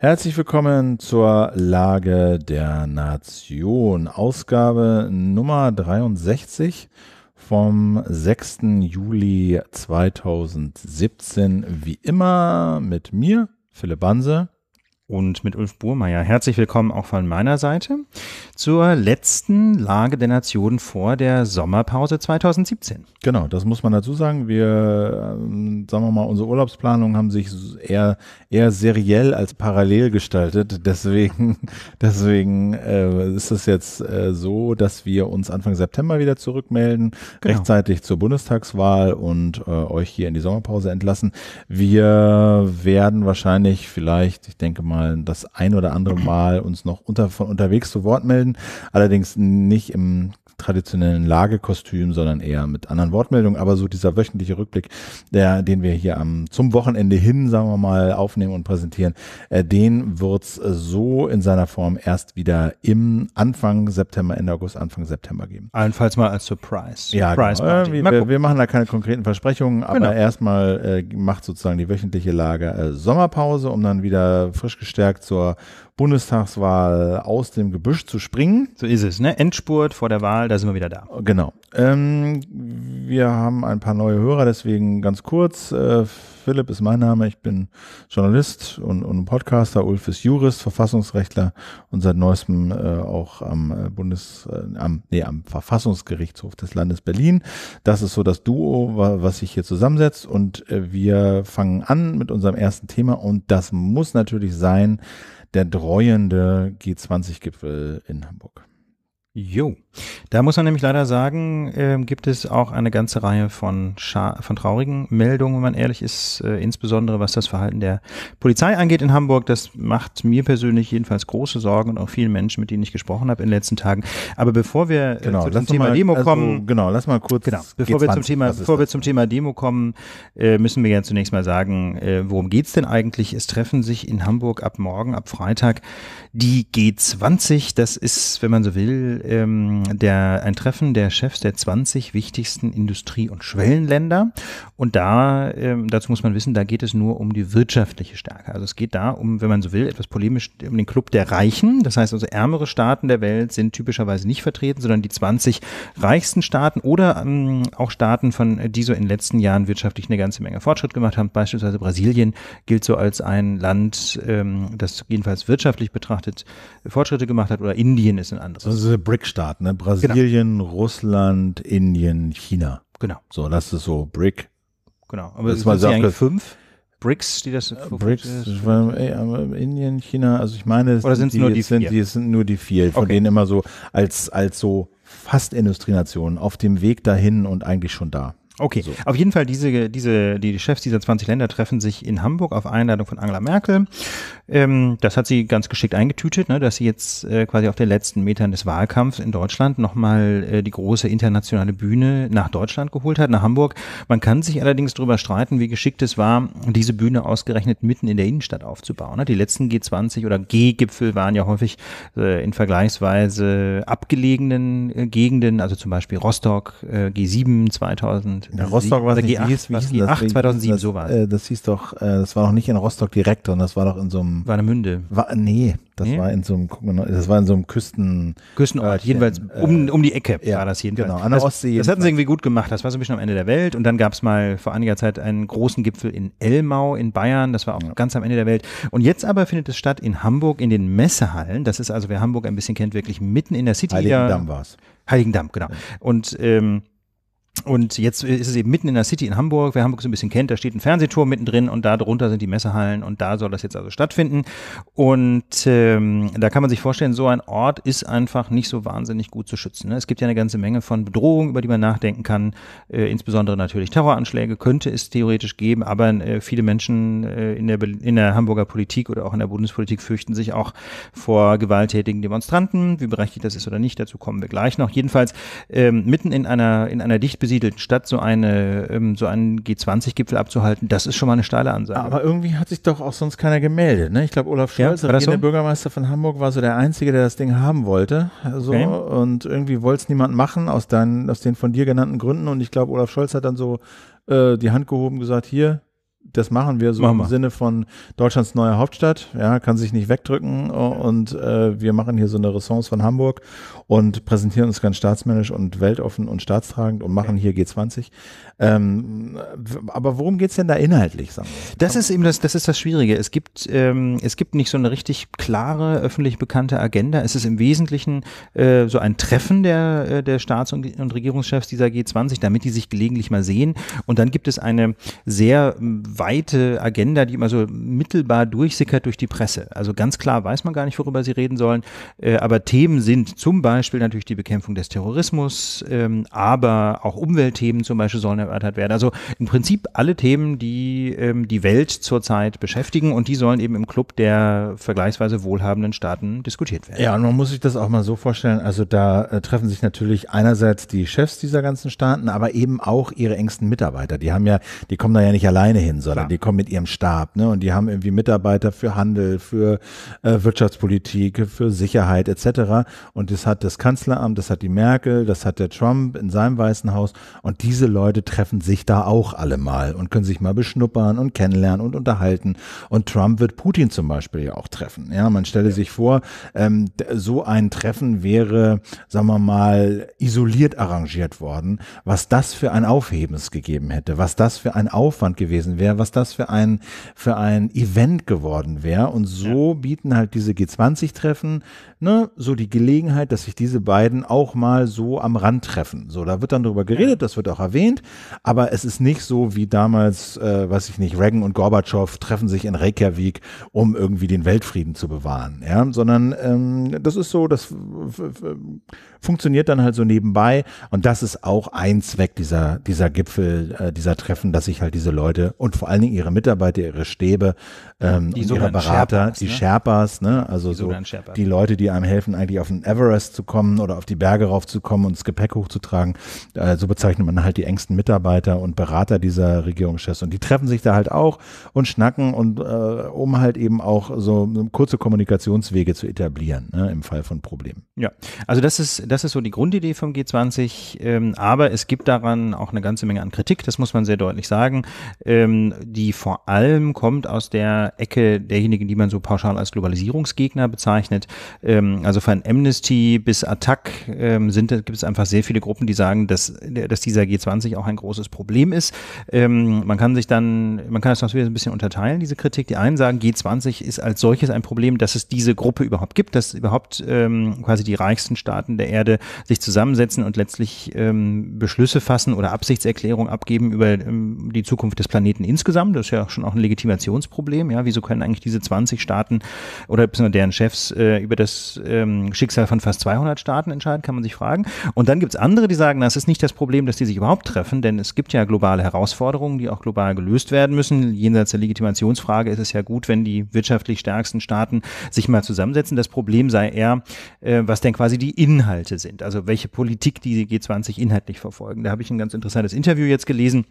Herzlich willkommen zur Lage der Nation, Ausgabe Nummer 63 vom 6. Juli 2017. Wie immer mit mir, Philipp Banse und mit Ulf Burmeier. Herzlich willkommen auch von meiner Seite zur letzten Lage der Nation vor der Sommerpause 2017. Genau, das muss man dazu sagen. Wir, ähm, sagen wir mal, unsere Urlaubsplanungen haben sich eher, eher seriell als parallel gestaltet. Deswegen, deswegen äh, ist es jetzt äh, so, dass wir uns Anfang September wieder zurückmelden, genau. rechtzeitig zur Bundestagswahl und äh, euch hier in die Sommerpause entlassen. Wir werden wahrscheinlich vielleicht, ich denke mal, mal das ein oder andere Mal uns noch unter, von unterwegs zu Wort melden. Allerdings nicht im traditionellen Lagekostüm, sondern eher mit anderen Wortmeldungen. Aber so dieser wöchentliche Rückblick, der, den wir hier am, zum Wochenende hin, sagen wir mal, aufnehmen und präsentieren, äh, den wird's äh, so in seiner Form erst wieder im Anfang September, Ende August, Anfang September geben. Allenfalls mal als Surprise. Ja, genau. Surprise genau. wir, wir, wir, machen da keine konkreten Versprechungen, aber genau. erstmal äh, macht sozusagen die wöchentliche Lage äh, Sommerpause, um dann wieder frisch gestärkt zur Bundestagswahl aus dem Gebüsch zu springen. So ist es, ne? Endspurt vor der Wahl, da sind wir wieder da. Genau. Ähm, wir haben ein paar neue Hörer, deswegen ganz kurz. Äh, Philipp ist mein Name, ich bin Journalist und, und Podcaster, Ulf ist Jurist, Verfassungsrechtler und seit neuestem äh, auch am äh, Bundes, äh, am, nee, am Verfassungsgerichtshof des Landes Berlin. Das ist so das Duo, was sich hier zusammensetzt und äh, wir fangen an mit unserem ersten Thema und das muss natürlich sein, der dreuende G20-Gipfel in Hamburg. Jo. Da muss man nämlich leider sagen, äh, gibt es auch eine ganze Reihe von, Scha von traurigen Meldungen, wenn man ehrlich ist, äh, insbesondere was das Verhalten der Polizei angeht in Hamburg. Das macht mir persönlich jedenfalls große Sorgen und auch vielen Menschen, mit denen ich gesprochen habe in den letzten Tagen. Aber bevor wir äh, genau, zum Thema mal, Demo also kommen. Also, genau, lass mal kurz. Genau, bevor, wir zum, Thema, bevor wir zum Thema Demo kommen, äh, müssen wir ja zunächst mal sagen, äh, worum geht's denn eigentlich? Es treffen sich in Hamburg ab morgen, ab Freitag, die G20. Das ist, wenn man so will, ähm, der, ein Treffen der Chefs der 20 wichtigsten Industrie- und Schwellenländer. Und da, ähm, dazu muss man wissen, da geht es nur um die wirtschaftliche Stärke. Also es geht da um, wenn man so will, etwas polemisch um den Club der Reichen. Das heißt also, ärmere Staaten der Welt sind typischerweise nicht vertreten, sondern die 20 reichsten Staaten oder ähm, auch Staaten, von die so in den letzten Jahren wirtschaftlich eine ganze Menge Fortschritt gemacht haben. Beispielsweise Brasilien gilt so als ein Land, ähm, das jedenfalls wirtschaftlich betrachtet Fortschritte gemacht hat oder Indien ist ein anderes. Also BRIC-Staat, ne? Brasilien, genau. Russland, Indien, China. Genau. So, das ist so BRIC. Genau. Aber das sind eigentlich fünf? BRICS die das? Für BRICS, äh, Indien, China, also ich meine, es Oder sind die, nur die, sind, vier? es sind nur die vier, von okay. denen immer so als, als so fast Industrienationen auf dem Weg dahin und eigentlich schon da. Okay, so. auf jeden Fall, diese, diese, die Chefs dieser 20 Länder treffen sich in Hamburg auf Einladung von Angela Merkel. Ähm, das hat sie ganz geschickt eingetütet, ne, dass sie jetzt äh, quasi auf den letzten Metern des Wahlkampfs in Deutschland nochmal äh, die große internationale Bühne nach Deutschland geholt hat, nach Hamburg. Man kann sich allerdings darüber streiten, wie geschickt es war, diese Bühne ausgerechnet mitten in der Innenstadt aufzubauen. Ne? Die letzten G20 oder G-Gipfel waren ja häufig äh, in vergleichsweise abgelegenen äh, Gegenden, also zum Beispiel Rostock, äh, G7 2000. Rostock. In Rostock war es G8, hieß, wie hieß das? G8 2007, das, so war äh, Das hieß doch, äh, das war noch nicht in Rostock direkt, sondern das war doch in so einem... War eine Münde. War, nee, das nee? war in so einem, guck mal, das war in so einem Küsten... Küstenort, äh, jedenfalls um, um die Ecke ja, war das jedenfalls. Genau, an der das, Ostsee. Das hatten sie irgendwie gut gemacht, das war so ein bisschen am Ende der Welt und dann gab es mal vor einiger Zeit einen großen Gipfel in Elmau in Bayern, das war auch ja. ganz am Ende der Welt. Und jetzt aber findet es statt in Hamburg in den Messehallen, das ist also, wer Hamburg ein bisschen kennt, wirklich mitten in der City. Heiligendamm war es. Heiligendamm, genau. Und ähm, und jetzt ist es eben mitten in der City in Hamburg. Wer Hamburg so ein bisschen kennt, da steht ein Fernsehturm mittendrin und da drunter sind die Messehallen und da soll das jetzt also stattfinden. Und ähm, da kann man sich vorstellen, so ein Ort ist einfach nicht so wahnsinnig gut zu schützen. Ne? Es gibt ja eine ganze Menge von Bedrohungen, über die man nachdenken kann. Äh, insbesondere natürlich Terroranschläge könnte es theoretisch geben, aber äh, viele Menschen äh, in, der, in der Hamburger Politik oder auch in der Bundespolitik fürchten sich auch vor gewalttätigen Demonstranten. Wie berechtigt das ist oder nicht, dazu kommen wir gleich noch. Jedenfalls ähm, mitten in einer, in einer dicht besiedelten Stadt so, eine, ähm, so einen G20-Gipfel abzuhalten, das ist schon mal eine steile Ansage. Aber irgendwie hat sich doch auch sonst keiner gemeldet. Ne? Ich glaube, Olaf Scholz, ja, so? der Bürgermeister von Hamburg, war so der Einzige, der das Ding haben wollte. So. Okay. Und irgendwie wollte es niemand machen aus, deinen, aus den von dir genannten Gründen. Und ich glaube, Olaf Scholz hat dann so äh, die Hand gehoben und gesagt, hier, das machen wir so machen wir. im Sinne von Deutschlands neuer Hauptstadt, ja, kann sich nicht wegdrücken und äh, wir machen hier so eine Ressource von Hamburg und präsentieren uns ganz staatsmännisch und weltoffen und staatstragend und machen hier G20. Ähm, aber worum geht es denn da inhaltlich? Sagen wir? Das ist eben das, das ist das Schwierige. Es gibt, ähm, es gibt nicht so eine richtig klare, öffentlich bekannte Agenda. Es ist im Wesentlichen äh, so ein Treffen der, äh, der Staats- und, und Regierungschefs dieser G20, damit die sich gelegentlich mal sehen. Und dann gibt es eine sehr hm, weite Agenda, die immer so mittelbar durchsickert durch die Presse. Also ganz klar weiß man gar nicht, worüber sie reden sollen. Äh, aber Themen sind zum Beispiel Beispiel natürlich die Bekämpfung des Terrorismus, ähm, aber auch Umweltthemen zum Beispiel sollen erörtert werden. Also im Prinzip alle Themen, die ähm, die Welt zurzeit beschäftigen und die sollen eben im Club der vergleichsweise wohlhabenden Staaten diskutiert werden. Ja, und man muss sich das auch mal so vorstellen. Also da äh, treffen sich natürlich einerseits die Chefs dieser ganzen Staaten, aber eben auch ihre engsten Mitarbeiter. Die haben ja, die kommen da ja nicht alleine hin, sondern ja. die kommen mit ihrem Stab, ne? Und die haben irgendwie Mitarbeiter für Handel, für äh, Wirtschaftspolitik, für Sicherheit etc. Und das hat das das Kanzleramt, das hat die Merkel, das hat der Trump in seinem Weißen Haus. Und diese Leute treffen sich da auch alle mal und können sich mal beschnuppern und kennenlernen und unterhalten. Und Trump wird Putin zum Beispiel ja auch treffen. Ja, man stelle ja. sich vor, ähm, so ein Treffen wäre, sagen wir mal, isoliert arrangiert worden. Was das für ein Aufhebens gegeben hätte, was das für ein Aufwand gewesen wäre, was das für ein, für ein Event geworden wäre. Und so ja. bieten halt diese G20-Treffen, ne, so die Gelegenheit, dass sich diese beiden auch mal so am Rand treffen. So, da wird dann darüber geredet, das wird auch erwähnt, aber es ist nicht so wie damals, äh, weiß ich nicht, Reagan und Gorbatschow treffen sich in Reykjavik, um irgendwie den Weltfrieden zu bewahren, ja, sondern ähm, das ist so, das funktioniert dann halt so nebenbei und das ist auch ein Zweck dieser, dieser Gipfel, äh, dieser Treffen, dass sich halt diese Leute und vor allen Dingen ihre Mitarbeiter, ihre Stäbe, ähm, die ihre Berater, Sherpas, die ne? Sherpas, ne? also die so die Leute, die einem helfen, eigentlich auf den Everest zu raufzukommen oder auf die Berge raufzukommen und das Gepäck hochzutragen. Äh, so bezeichnet man halt die engsten Mitarbeiter und Berater dieser Regierungschefs. Und die treffen sich da halt auch und schnacken und äh, um halt eben auch so kurze Kommunikationswege zu etablieren, ne, im Fall von Problemen. Ja, also das ist, das ist so die Grundidee vom G20, ähm, aber es gibt daran auch eine ganze Menge an Kritik, das muss man sehr deutlich sagen, ähm, die vor allem kommt aus der Ecke derjenigen, die man so pauschal als Globalisierungsgegner bezeichnet. Ähm, also von Amnesty bis bis Attac ähm, sind, gibt es einfach sehr viele Gruppen, die sagen, dass, dass dieser G20 auch ein großes Problem ist. Ähm, man kann sich dann, man kann das natürlich ein bisschen unterteilen, diese Kritik. Die einen sagen, G20 ist als solches ein Problem, dass es diese Gruppe überhaupt gibt, dass überhaupt ähm, quasi die reichsten Staaten der Erde sich zusammensetzen und letztlich ähm, Beschlüsse fassen oder Absichtserklärungen abgeben über ähm, die Zukunft des Planeten insgesamt. Das ist ja schon auch ein Legitimationsproblem. Ja, wieso können eigentlich diese 20 Staaten oder deren Chefs äh, über das ähm, Schicksal von fast 200 300 Staaten entscheiden, kann man sich fragen. Und dann gibt es andere, die sagen, das ist nicht das Problem, dass die sich überhaupt treffen, denn es gibt ja globale Herausforderungen, die auch global gelöst werden müssen. Jenseits der Legitimationsfrage ist es ja gut, wenn die wirtschaftlich stärksten Staaten sich mal zusammensetzen. Das Problem sei eher, äh, was denn quasi die Inhalte sind, also welche Politik die G20 inhaltlich verfolgen. Da habe ich ein ganz interessantes Interview jetzt gelesen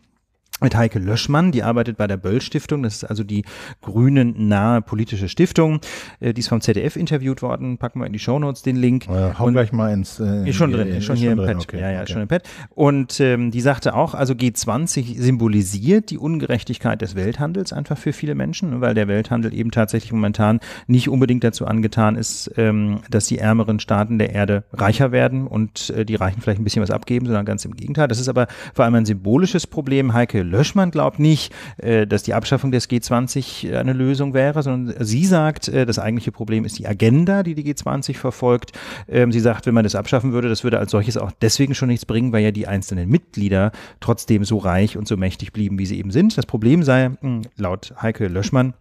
mit Heike Löschmann, die arbeitet bei der Böll Stiftung, das ist also die grünen nahe politische Stiftung, äh, die ist vom ZDF interviewt worden, packen wir in die Shownotes den Link. Ah ja, hau gleich mal ins äh, ist schon drin, ist schon hier schon im Pad. Okay, ja, ja, okay. schon im Pad. Und ähm, die sagte auch, also G20 symbolisiert die Ungerechtigkeit des Welthandels einfach für viele Menschen, weil der Welthandel eben tatsächlich momentan nicht unbedingt dazu angetan ist, ähm, dass die ärmeren Staaten der Erde reicher werden und äh, die Reichen vielleicht ein bisschen was abgeben, sondern ganz im Gegenteil. Das ist aber vor allem ein symbolisches Problem. Heike Löschmann glaubt nicht, äh, dass die Abschaffung des G20 äh, eine Lösung wäre, sondern sie sagt, äh, das eigentliche Problem ist die Agenda, die die G20 verfolgt. Ähm, sie sagt, wenn man das abschaffen würde, das würde als solches auch deswegen schon nichts bringen, weil ja die einzelnen Mitglieder trotzdem so reich und so mächtig blieben, wie sie eben sind. Das Problem sei, hm, laut Heike Löschmann,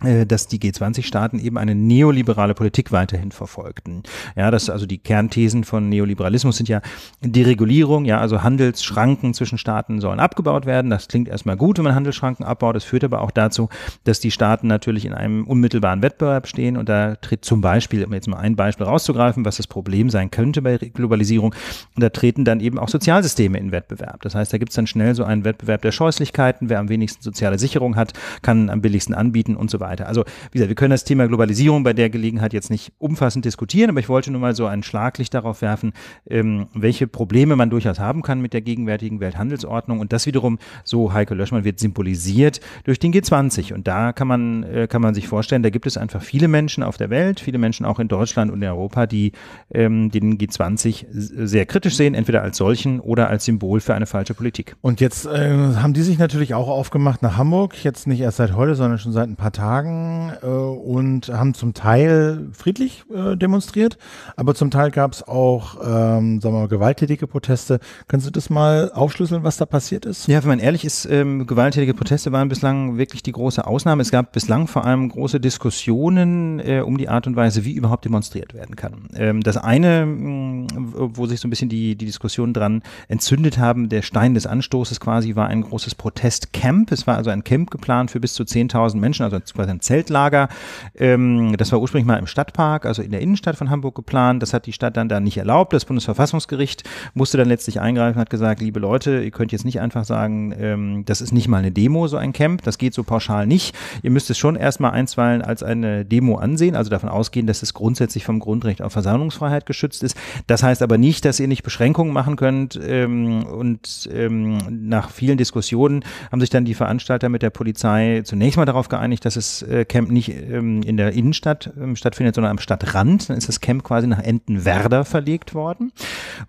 äh, dass die G20-Staaten eben eine neoliberale Politik weiterhin verfolgten. Ja, das also die Kernthesen von Neoliberalismus sind ja Deregulierung, ja, also Handelsschranken zwischen Staaten sollen abgebaut werden. Das klingt erstmal gut, wenn man Handelsschranken abbaut. Das führt aber auch dazu, dass die Staaten natürlich in einem unmittelbaren Wettbewerb stehen und da tritt zum Beispiel, um jetzt mal ein Beispiel rauszugreifen, was das Problem sein könnte bei Globalisierung, da treten dann eben auch Sozialsysteme in Wettbewerb. Das heißt, da gibt es dann schnell so einen Wettbewerb der Scheußlichkeiten. Wer am wenigsten soziale Sicherung hat, kann am billigsten anbieten und so weiter weiter. Also wie gesagt, wir können das Thema Globalisierung bei der Gelegenheit jetzt nicht umfassend diskutieren, aber ich wollte nur mal so ein Schlaglicht darauf werfen, ähm, welche Probleme man durchaus haben kann mit der gegenwärtigen Welthandelsordnung. Und das wiederum, so Heike Löschmann, wird symbolisiert durch den G20. Und da kann man, äh, kann man sich vorstellen, da gibt es einfach viele Menschen auf der Welt, viele Menschen auch in Deutschland und in Europa, die ähm, den G20 sehr kritisch sehen, entweder als solchen oder als Symbol für eine falsche Politik. Und jetzt äh, haben die sich natürlich auch aufgemacht nach Hamburg, jetzt nicht erst seit heute, sondern schon seit ein paar Tagen Tagen äh, und haben zum Teil friedlich äh, demonstriert, aber zum Teil gab es auch, ähm, sagen wir mal, gewalttätige Proteste. Können Sie das mal aufschlüsseln, was da passiert ist? Ja, wenn man ehrlich ist, ähm, gewalttätige Proteste waren bislang wirklich die große Ausnahme. Es gab bislang vor allem große Diskussionen äh, um die Art und Weise, wie überhaupt demonstriert werden kann. Ähm, das eine, mh, mm, wo sich so ein bisschen die, die Diskussion dran entzündet haben, der Stein des Anstoßes quasi war ein großes Protestcamp. Es war also ein Camp geplant für bis zu 10.000 Menschen, also beziehungsweise ein Zeltlager. Ähm, das war ursprünglich mal im Stadtpark, also in der Innenstadt von Hamburg geplant. Das hat die Stadt dann da nicht erlaubt. Das Bundesverfassungsgericht musste dann letztlich eingreifen, und hat gesagt, liebe Leute, ihr könnt jetzt nicht einfach sagen, ähm, das ist nicht mal eine Demo, so ein Camp. Das geht so pauschal nicht. Ihr müsst es schon erstmal einstweilen als eine Demo ansehen, also davon ausgehen, dass es grundsätzlich vom Grundrecht auf Versammlungsfreiheit geschützt ist. Das heißt aber nicht, dass ihr nicht Beschränkungen machen könnt. Ähm, und ähm, nach vielen Diskussionen haben sich dann die Veranstalter mit der Polizei zunächst mal darauf geeinigt, dass es Camp nicht ähm, in der Innenstadt ähm, stattfindet, sondern am Stadtrand. Dann ist das Camp quasi nach Entenwerder verlegt worden.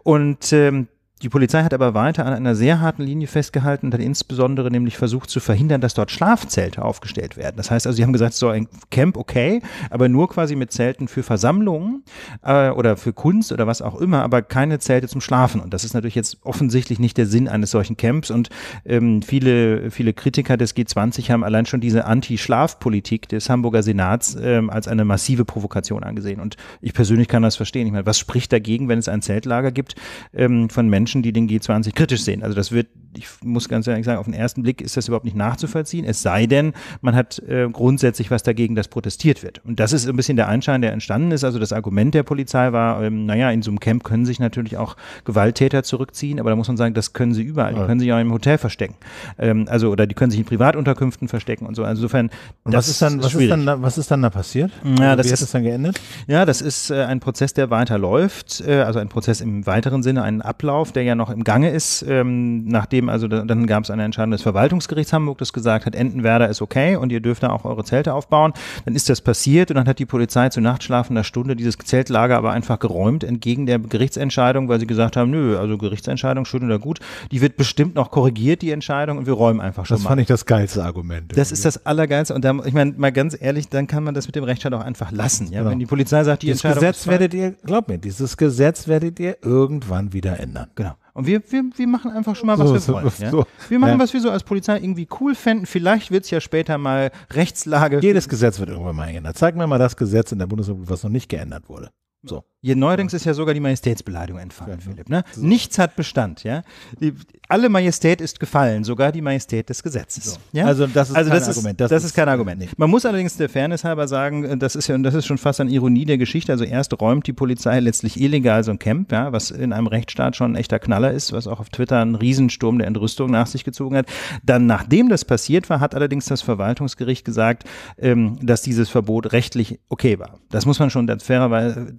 Und ähm, die Polizei hat aber weiter an einer sehr harten Linie festgehalten und hat insbesondere nämlich versucht zu verhindern, dass dort Schlafzelte aufgestellt werden. Das heißt also, sie haben gesagt, so ein Camp okay, aber nur quasi mit Zelten für Versammlungen äh, oder für Kunst oder was auch immer, aber keine Zelte zum Schlafen. Und das ist natürlich jetzt offensichtlich nicht der Sinn eines solchen Camps. Und ähm, viele, viele Kritiker des G20 haben allein schon diese Anti-Schlafpolitik des Hamburger Senats ähm, als eine massive Provokation angesehen. Und ich persönlich kann das verstehen. Ich meine, was spricht dagegen, wenn es ein Zeltlager gibt ähm, von Menschen, Menschen, die den G20 kritisch sehen. Also das wird, ich muss ganz ehrlich sagen, auf den ersten Blick ist das überhaupt nicht nachzuvollziehen. Es sei denn, man hat äh, grundsätzlich was dagegen, dass protestiert wird. Und das ist ein bisschen der Einschein, der entstanden ist. Also das Argument der Polizei war, ähm, naja, in so einem Camp können sich natürlich auch Gewalttäter zurückziehen, aber da muss man sagen, das können sie überall. Die können sich auch im Hotel verstecken. Ähm, also, oder die können sich in Privatunterkünften verstecken und so. Also insofern, und was ist dann, was ist dann, was ist dann da passiert? Ja, also, das wie ist, hat es dann geendet? Ja, das ist äh, ein Prozess, der weiterläuft. Äh, also ein Prozess im weiteren Sinne, einen Ablauf, der der ja noch im Gange ist, ähm, nachdem, also da, dann gab es eine Entscheidung des Verwaltungsgerichts Hamburg, das gesagt hat, Entenwerder ist okay und ihr dürft da auch eure Zelte aufbauen. Dann ist das passiert und dann hat die Polizei zu nachtschlafender Stunde dieses Zeltlager aber einfach geräumt, entgegen der Gerichtsentscheidung, weil sie gesagt haben, nö, also Gerichtsentscheidung, schön oder gut, die wird bestimmt noch korrigiert, die Entscheidung, und wir räumen einfach schon das mal. Das fand ich das geilste Argument. Irgendwie. Das ist das Allergeilste und da, ich meine, mal ganz ehrlich, dann kann man das mit dem Rechtsstaat halt auch einfach lassen. Ja? Genau. Wenn die Polizei sagt, die dieses Entscheidung Gesetz werdet ihr, glaubt mir, dieses Gesetz werdet ihr irgendwann wieder ändern. Genau. Und wir, wir, wir machen einfach schon mal, was so, wir wollen. So, ja? Wir machen, ja. was wir so als Polizei irgendwie cool fänden. Vielleicht wird es ja später mal Rechtslage. Jedes Gesetz wird irgendwann mal geändert. Zeig mir mal das Gesetz in der Bundesrepublik, was noch nicht geändert wurde. So. Hier neuerdings ist ja sogar die Majestätsbeleidigung entfallen, ja. Philipp. Ne? Nichts hat Bestand, ja. Die, alle Majestät ist gefallen, sogar die Majestät des Gesetzes. So. Ja? Also das ist also kein das Argument. Das, das ist, ist kein Argument. Nee. Man muss allerdings der Fairness halber sagen, äh, das ist ja, und das ist schon fast eine Ironie der Geschichte. Also erst räumt die Polizei letztlich illegal so ein Camp, ja, was in einem Rechtsstaat schon ein echter Knaller ist, was auch auf Twitter einen Riesensturm der Entrüstung nach sich gezogen hat. Dann, nachdem das passiert war, hat allerdings das Verwaltungsgericht gesagt, ähm, dass dieses Verbot rechtlich okay war. Das muss man schon fairerweise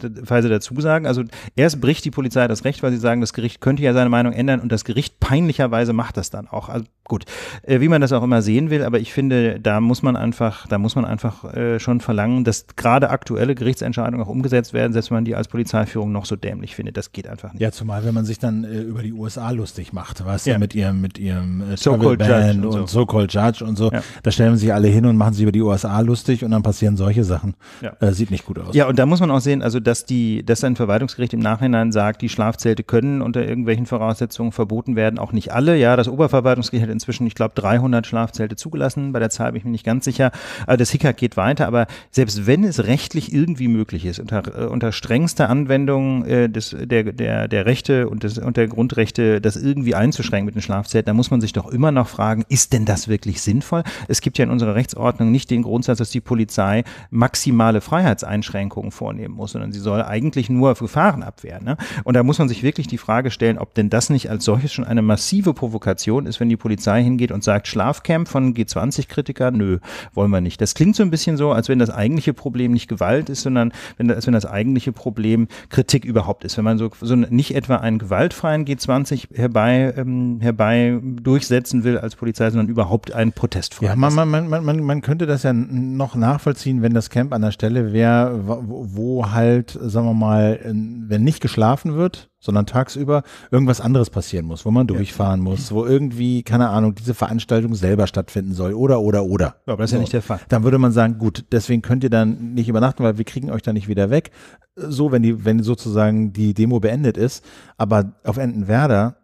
dazu sagen. Also erst bricht die Polizei das Recht, weil sie sagen, das Gericht könnte ja seine Meinung ändern und das Gericht peinlich dringlicherweise macht das dann auch. Also gut, äh, wie man das auch immer sehen will, aber ich finde, da muss man einfach, da muss man einfach äh, schon verlangen, dass gerade aktuelle Gerichtsentscheidungen auch umgesetzt werden, selbst wenn man die als Polizeiführung noch so dämlich findet. Das geht einfach nicht. Ja, zumal wenn man sich dann äh, über die USA lustig macht, was ja. mit ihrem, mit ihrem äh, so-called Judge und, und so-called so Judge und so. Ja. Da stellen sich alle hin und machen sich über die USA lustig und dann passieren solche Sachen. Ja. Äh, sieht nicht gut aus. Ja, und da muss man auch sehen, also dass die, dass ein Verwaltungsgericht im Nachhinein sagt, die Schlafzelte können unter irgendwelchen Voraussetzungen verboten werden, auch nicht alle. Ja, das Oberverwaltungsgericht hat inzwischen, ich glaube, 300 Schlafzelte zugelassen. Bei der Zahl bin ich mir nicht ganz sicher. Aber äh, das Hickhack geht weiter. Aber selbst wenn es rechtlich irgendwie möglich ist, unter, äh, unter strengster Anwendung äh, des, der, der, der Rechte und, des, und der Grundrechte, das irgendwie einzuschränken mit den Schlafzelten, da muss man sich doch immer noch fragen, ist denn das wirklich sinnvoll? Es gibt ja in unserer Rechtsordnung nicht den Grundsatz, dass die Polizei maximale Freiheitseinschränkungen vornehmen muss, sondern sie soll eigentlich nur Gefahren abwehren. Ne? Und da muss man sich wirklich die Frage stellen, ob denn das nicht als solches schon eine massive Provokation ist, wenn die Polizei hingeht und sagt, Schlafcamp von g 20 kritikern nö, wollen wir nicht. Das klingt so ein bisschen so, als wenn das eigentliche Problem nicht Gewalt ist, sondern wenn das, wenn das eigentliche Problem Kritik überhaupt ist. Wenn man so, so nicht etwa einen gewaltfreien G20 herbei, ähm, herbei durchsetzen will als Polizei, sondern überhaupt einen Protest ja, man, man, man, man, man könnte das ja noch nachvollziehen, wenn das Camp an der Stelle wäre, wo, wo halt, sagen wir mal, wenn nicht geschlafen wird, sondern tagsüber irgendwas anderes passieren muss, wo man durchfahren ja. muss, wo irgendwie, keine Ahnung, diese Veranstaltung selber stattfinden soll oder, oder, oder. Ja, aber das ist so. ja nicht der Fall. Dann würde man sagen, gut, deswegen könnt ihr dann nicht übernachten, weil wir kriegen euch dann nicht wieder weg. So, wenn die, wenn sozusagen die Demo beendet ist. Aber auf Entenwerder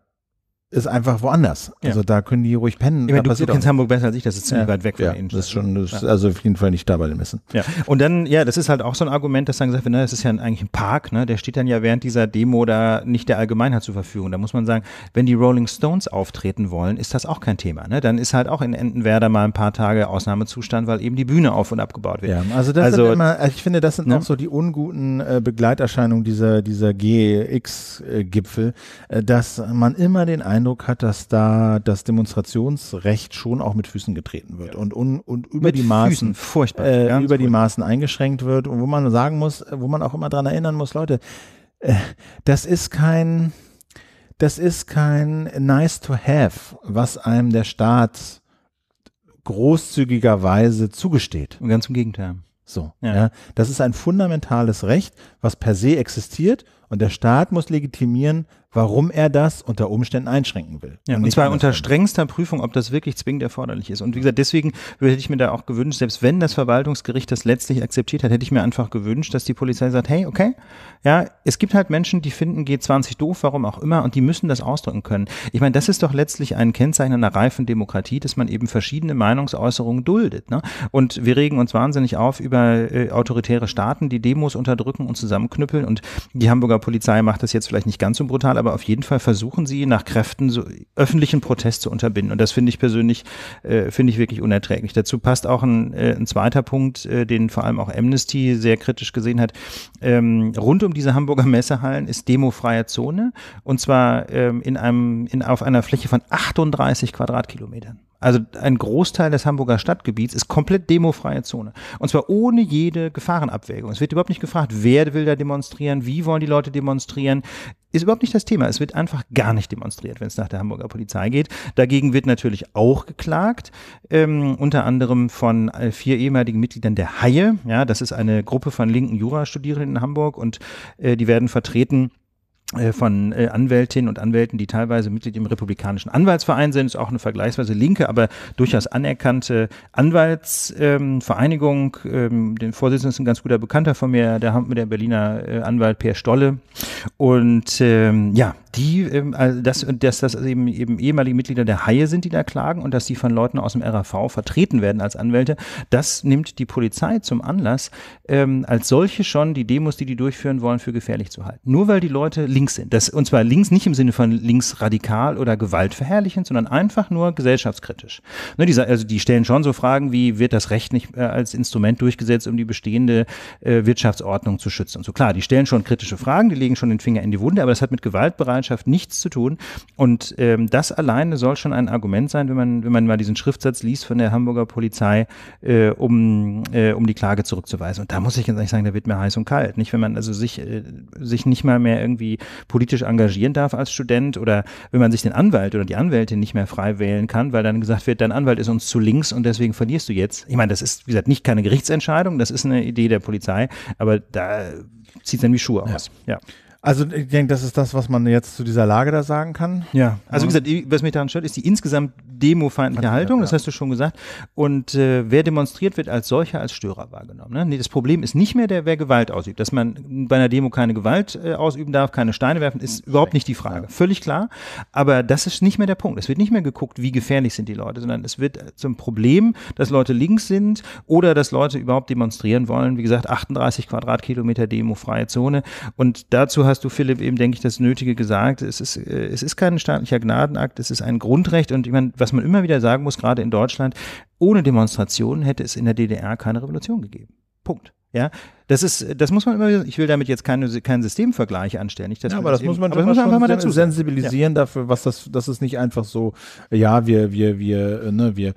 ist einfach woanders. Ja. Also da können die ruhig pennen. Ich meine, du, du kennst Hamburg besser als ich, das ist ziemlich ja. weit weg von ja, der Das ist schon, das ist also auf jeden Fall nicht da bei dem Essen. Ja. Und dann, ja, das ist halt auch so ein Argument, dass dann gesagt wird, ne, das ist ja eigentlich ein Park, ne? der steht dann ja während dieser Demo da nicht der Allgemeinheit zur Verfügung. Da muss man sagen, wenn die Rolling Stones auftreten wollen, ist das auch kein Thema. Ne? Dann ist halt auch in Entenwerder mal ein paar Tage Ausnahmezustand, weil eben die Bühne auf und abgebaut wird. Ja, also das also, sind immer, also ich finde, das sind ne? auch so die unguten äh, Begleiterscheinungen dieser, dieser GX-Gipfel, äh, äh, dass man immer den Eindruck Eindruck hat, dass da das Demonstrationsrecht schon auch mit Füßen getreten wird ja. und, un, und über mit die Maßen furchtbar, äh, über die Maßen eingeschränkt wird und wo man sagen muss, äh, wo man auch immer daran erinnern muss, Leute, äh, das ist kein das ist kein nice to have, was einem der Staat großzügigerweise zugesteht. ganz im Gegenteil. So, ja. ja. Das ist ein fundamentales Recht, was per se existiert und der Staat muss legitimieren, warum er das unter Umständen einschränken will. Ja, und, und zwar unter strengster Prüfung, ob das wirklich zwingend erforderlich ist. Und wie gesagt, deswegen hätte ich mir da auch gewünscht, selbst wenn das Verwaltungsgericht das letztlich akzeptiert hat, hätte ich mir einfach gewünscht, dass die Polizei sagt, hey, okay, ja, es gibt halt Menschen, die finden G20 doof, warum auch immer, und die müssen das ausdrücken können. Ich meine, das ist doch letztlich ein Kennzeichen einer reifen Demokratie, dass man eben verschiedene Meinungsäußerungen duldet. Ne? Und wir regen uns wahnsinnig auf über äh, autoritäre Staaten, die Demos unterdrücken und zusammenknüppeln. Und die Hamburger Polizei macht das jetzt vielleicht nicht ganz so brutal, aber auf jeden Fall versuchen sie nach Kräften so öffentlichen Protest zu unterbinden. Und das finde ich persönlich, äh, finde ich wirklich unerträglich. Dazu passt auch ein, äh, ein zweiter Punkt, äh, den vor allem auch Amnesty sehr kritisch gesehen hat. Ähm, rund um diese Hamburger Messehallen ist demofreie Zone und zwar ähm, in einem, in, auf einer Fläche von 38 Quadratkilometern. Also ein Großteil des Hamburger Stadtgebiets ist komplett demofreie Zone. Und zwar ohne jede Gefahrenabwägung. Es wird überhaupt nicht gefragt, wer will da demonstrieren, wie wollen die Leute demonstrieren. Ist überhaupt nicht das Thema. Es wird einfach gar nicht demonstriert, wenn es nach der Hamburger Polizei geht. Dagegen wird natürlich auch geklagt, ähm, unter anderem von äh, vier ehemaligen Mitgliedern der Haie. Ja, das ist eine Gruppe von linken Jurastudierenden in Hamburg und äh, die werden vertreten äh, von äh, Anwältinnen und Anwälten, die teilweise Mitglied im Republikanischen Anwaltsverein sind, ist auch eine vergleichsweise linke, aber durchaus anerkannte Anwaltsvereinigung. Ähm, ähm, den Vorsitzenden ist ein ganz guter Bekannter von mir, der mit der Berliner äh, Anwalt Per Stolle. Und ähm, ja, die, ähm, also dass, dass das eben, eben ehemalige Mitglieder der Haie sind, die da klagen und dass die von Leuten aus dem RAV vertreten werden als Anwälte, das nimmt die Polizei zum Anlass, ähm, als solche schon die Demos, die die durchführen wollen, für gefährlich zu halten. Nur weil die Leute links sind. Das, und zwar links nicht im Sinne von linksradikal oder gewaltverherrlichend, sondern einfach nur gesellschaftskritisch. Ne, die, also die stellen schon so Fragen wie, wird das Recht nicht äh, als Instrument durchgesetzt, um die bestehende äh, Wirtschaftsordnung zu schützen? Und so klar, die stellen schon kritische Fragen, die legen schon den Finger in die Wunde, aber das hat mit Gewaltbereich Gemeinschaft nichts zu tun. Und ähm, das alleine soll schon ein Argument sein, wenn man, wenn man mal diesen Schriftsatz liest von der Hamburger Polizei, äh, um, äh, um die Klage zurückzuweisen. Und da muss ich ganz ehrlich sagen, da wird mir heiß und kalt. Nicht, wenn man also sich, äh, sich nicht mal mehr irgendwie politisch engagieren darf als Student oder wenn man sich den Anwalt oder die Anwältin nicht mehr frei wählen kann, weil dann gesagt wird, dein Anwalt ist uns zu links und deswegen verlierst du jetzt. Ich meine, das ist, wie gesagt, nicht keine Gerichtsentscheidung, das ist eine Idee der Polizei, aber da zieht es dann wie Schuhe aus. Ja. ja. Also ich denke, das ist das, was man jetzt zu dieser Lage da sagen kann. Ja, also wie mhm. gesagt, was mich daran stört, ist die insgesamt demofeindliche Haltung, das hast du schon gesagt. Und äh, wer demonstriert, wird als solcher, als Störer wahrgenommen. Ne? Nee, das Problem ist nicht mehr der, wer Gewalt ausübt. Dass man bei einer Demo keine Gewalt äh, ausüben darf, keine Steine werfen, ist überhaupt nicht die Frage. Völlig klar. Aber das ist nicht mehr der Punkt. Es wird nicht mehr geguckt, wie gefährlich sind die Leute, sondern es wird zum Problem, dass Leute links sind oder dass Leute überhaupt demonstrieren wollen. Wie gesagt, 38 Quadratkilometer Demo, freie Zone. Und dazu hast du, Philipp, eben, denke ich, das Nötige gesagt. Es ist, äh, es ist kein staatlicher Gnadenakt, es ist ein Grundrecht. Und ich meine, was man immer wieder sagen muss, gerade in Deutschland, ohne Demonstrationen hätte es in der DDR keine Revolution gegeben. Punkt. Ja, das ist, das muss man immer, ich will damit jetzt keine, keinen Systemvergleich anstellen. Nicht, ja, aber das, muss man, aber das muss man einfach mal dazu sensibilisieren ja. dafür, was das, das ist nicht einfach so, ja, wir, wir, wir, äh, ne, wir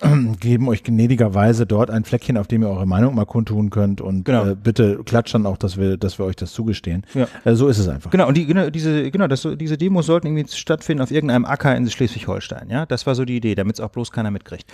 äh, geben euch gnädigerweise dort ein Fleckchen, auf dem ihr eure Meinung mal kundtun könnt und genau. äh, bitte klatschern auch, dass wir, dass wir euch das zugestehen. Ja. Äh, so ist es einfach. Genau, und die, genau, diese, genau, das, diese Demos sollten irgendwie stattfinden auf irgendeinem Acker in Schleswig-Holstein, ja. Das war so die Idee, damit es auch bloß keiner mitkriegt.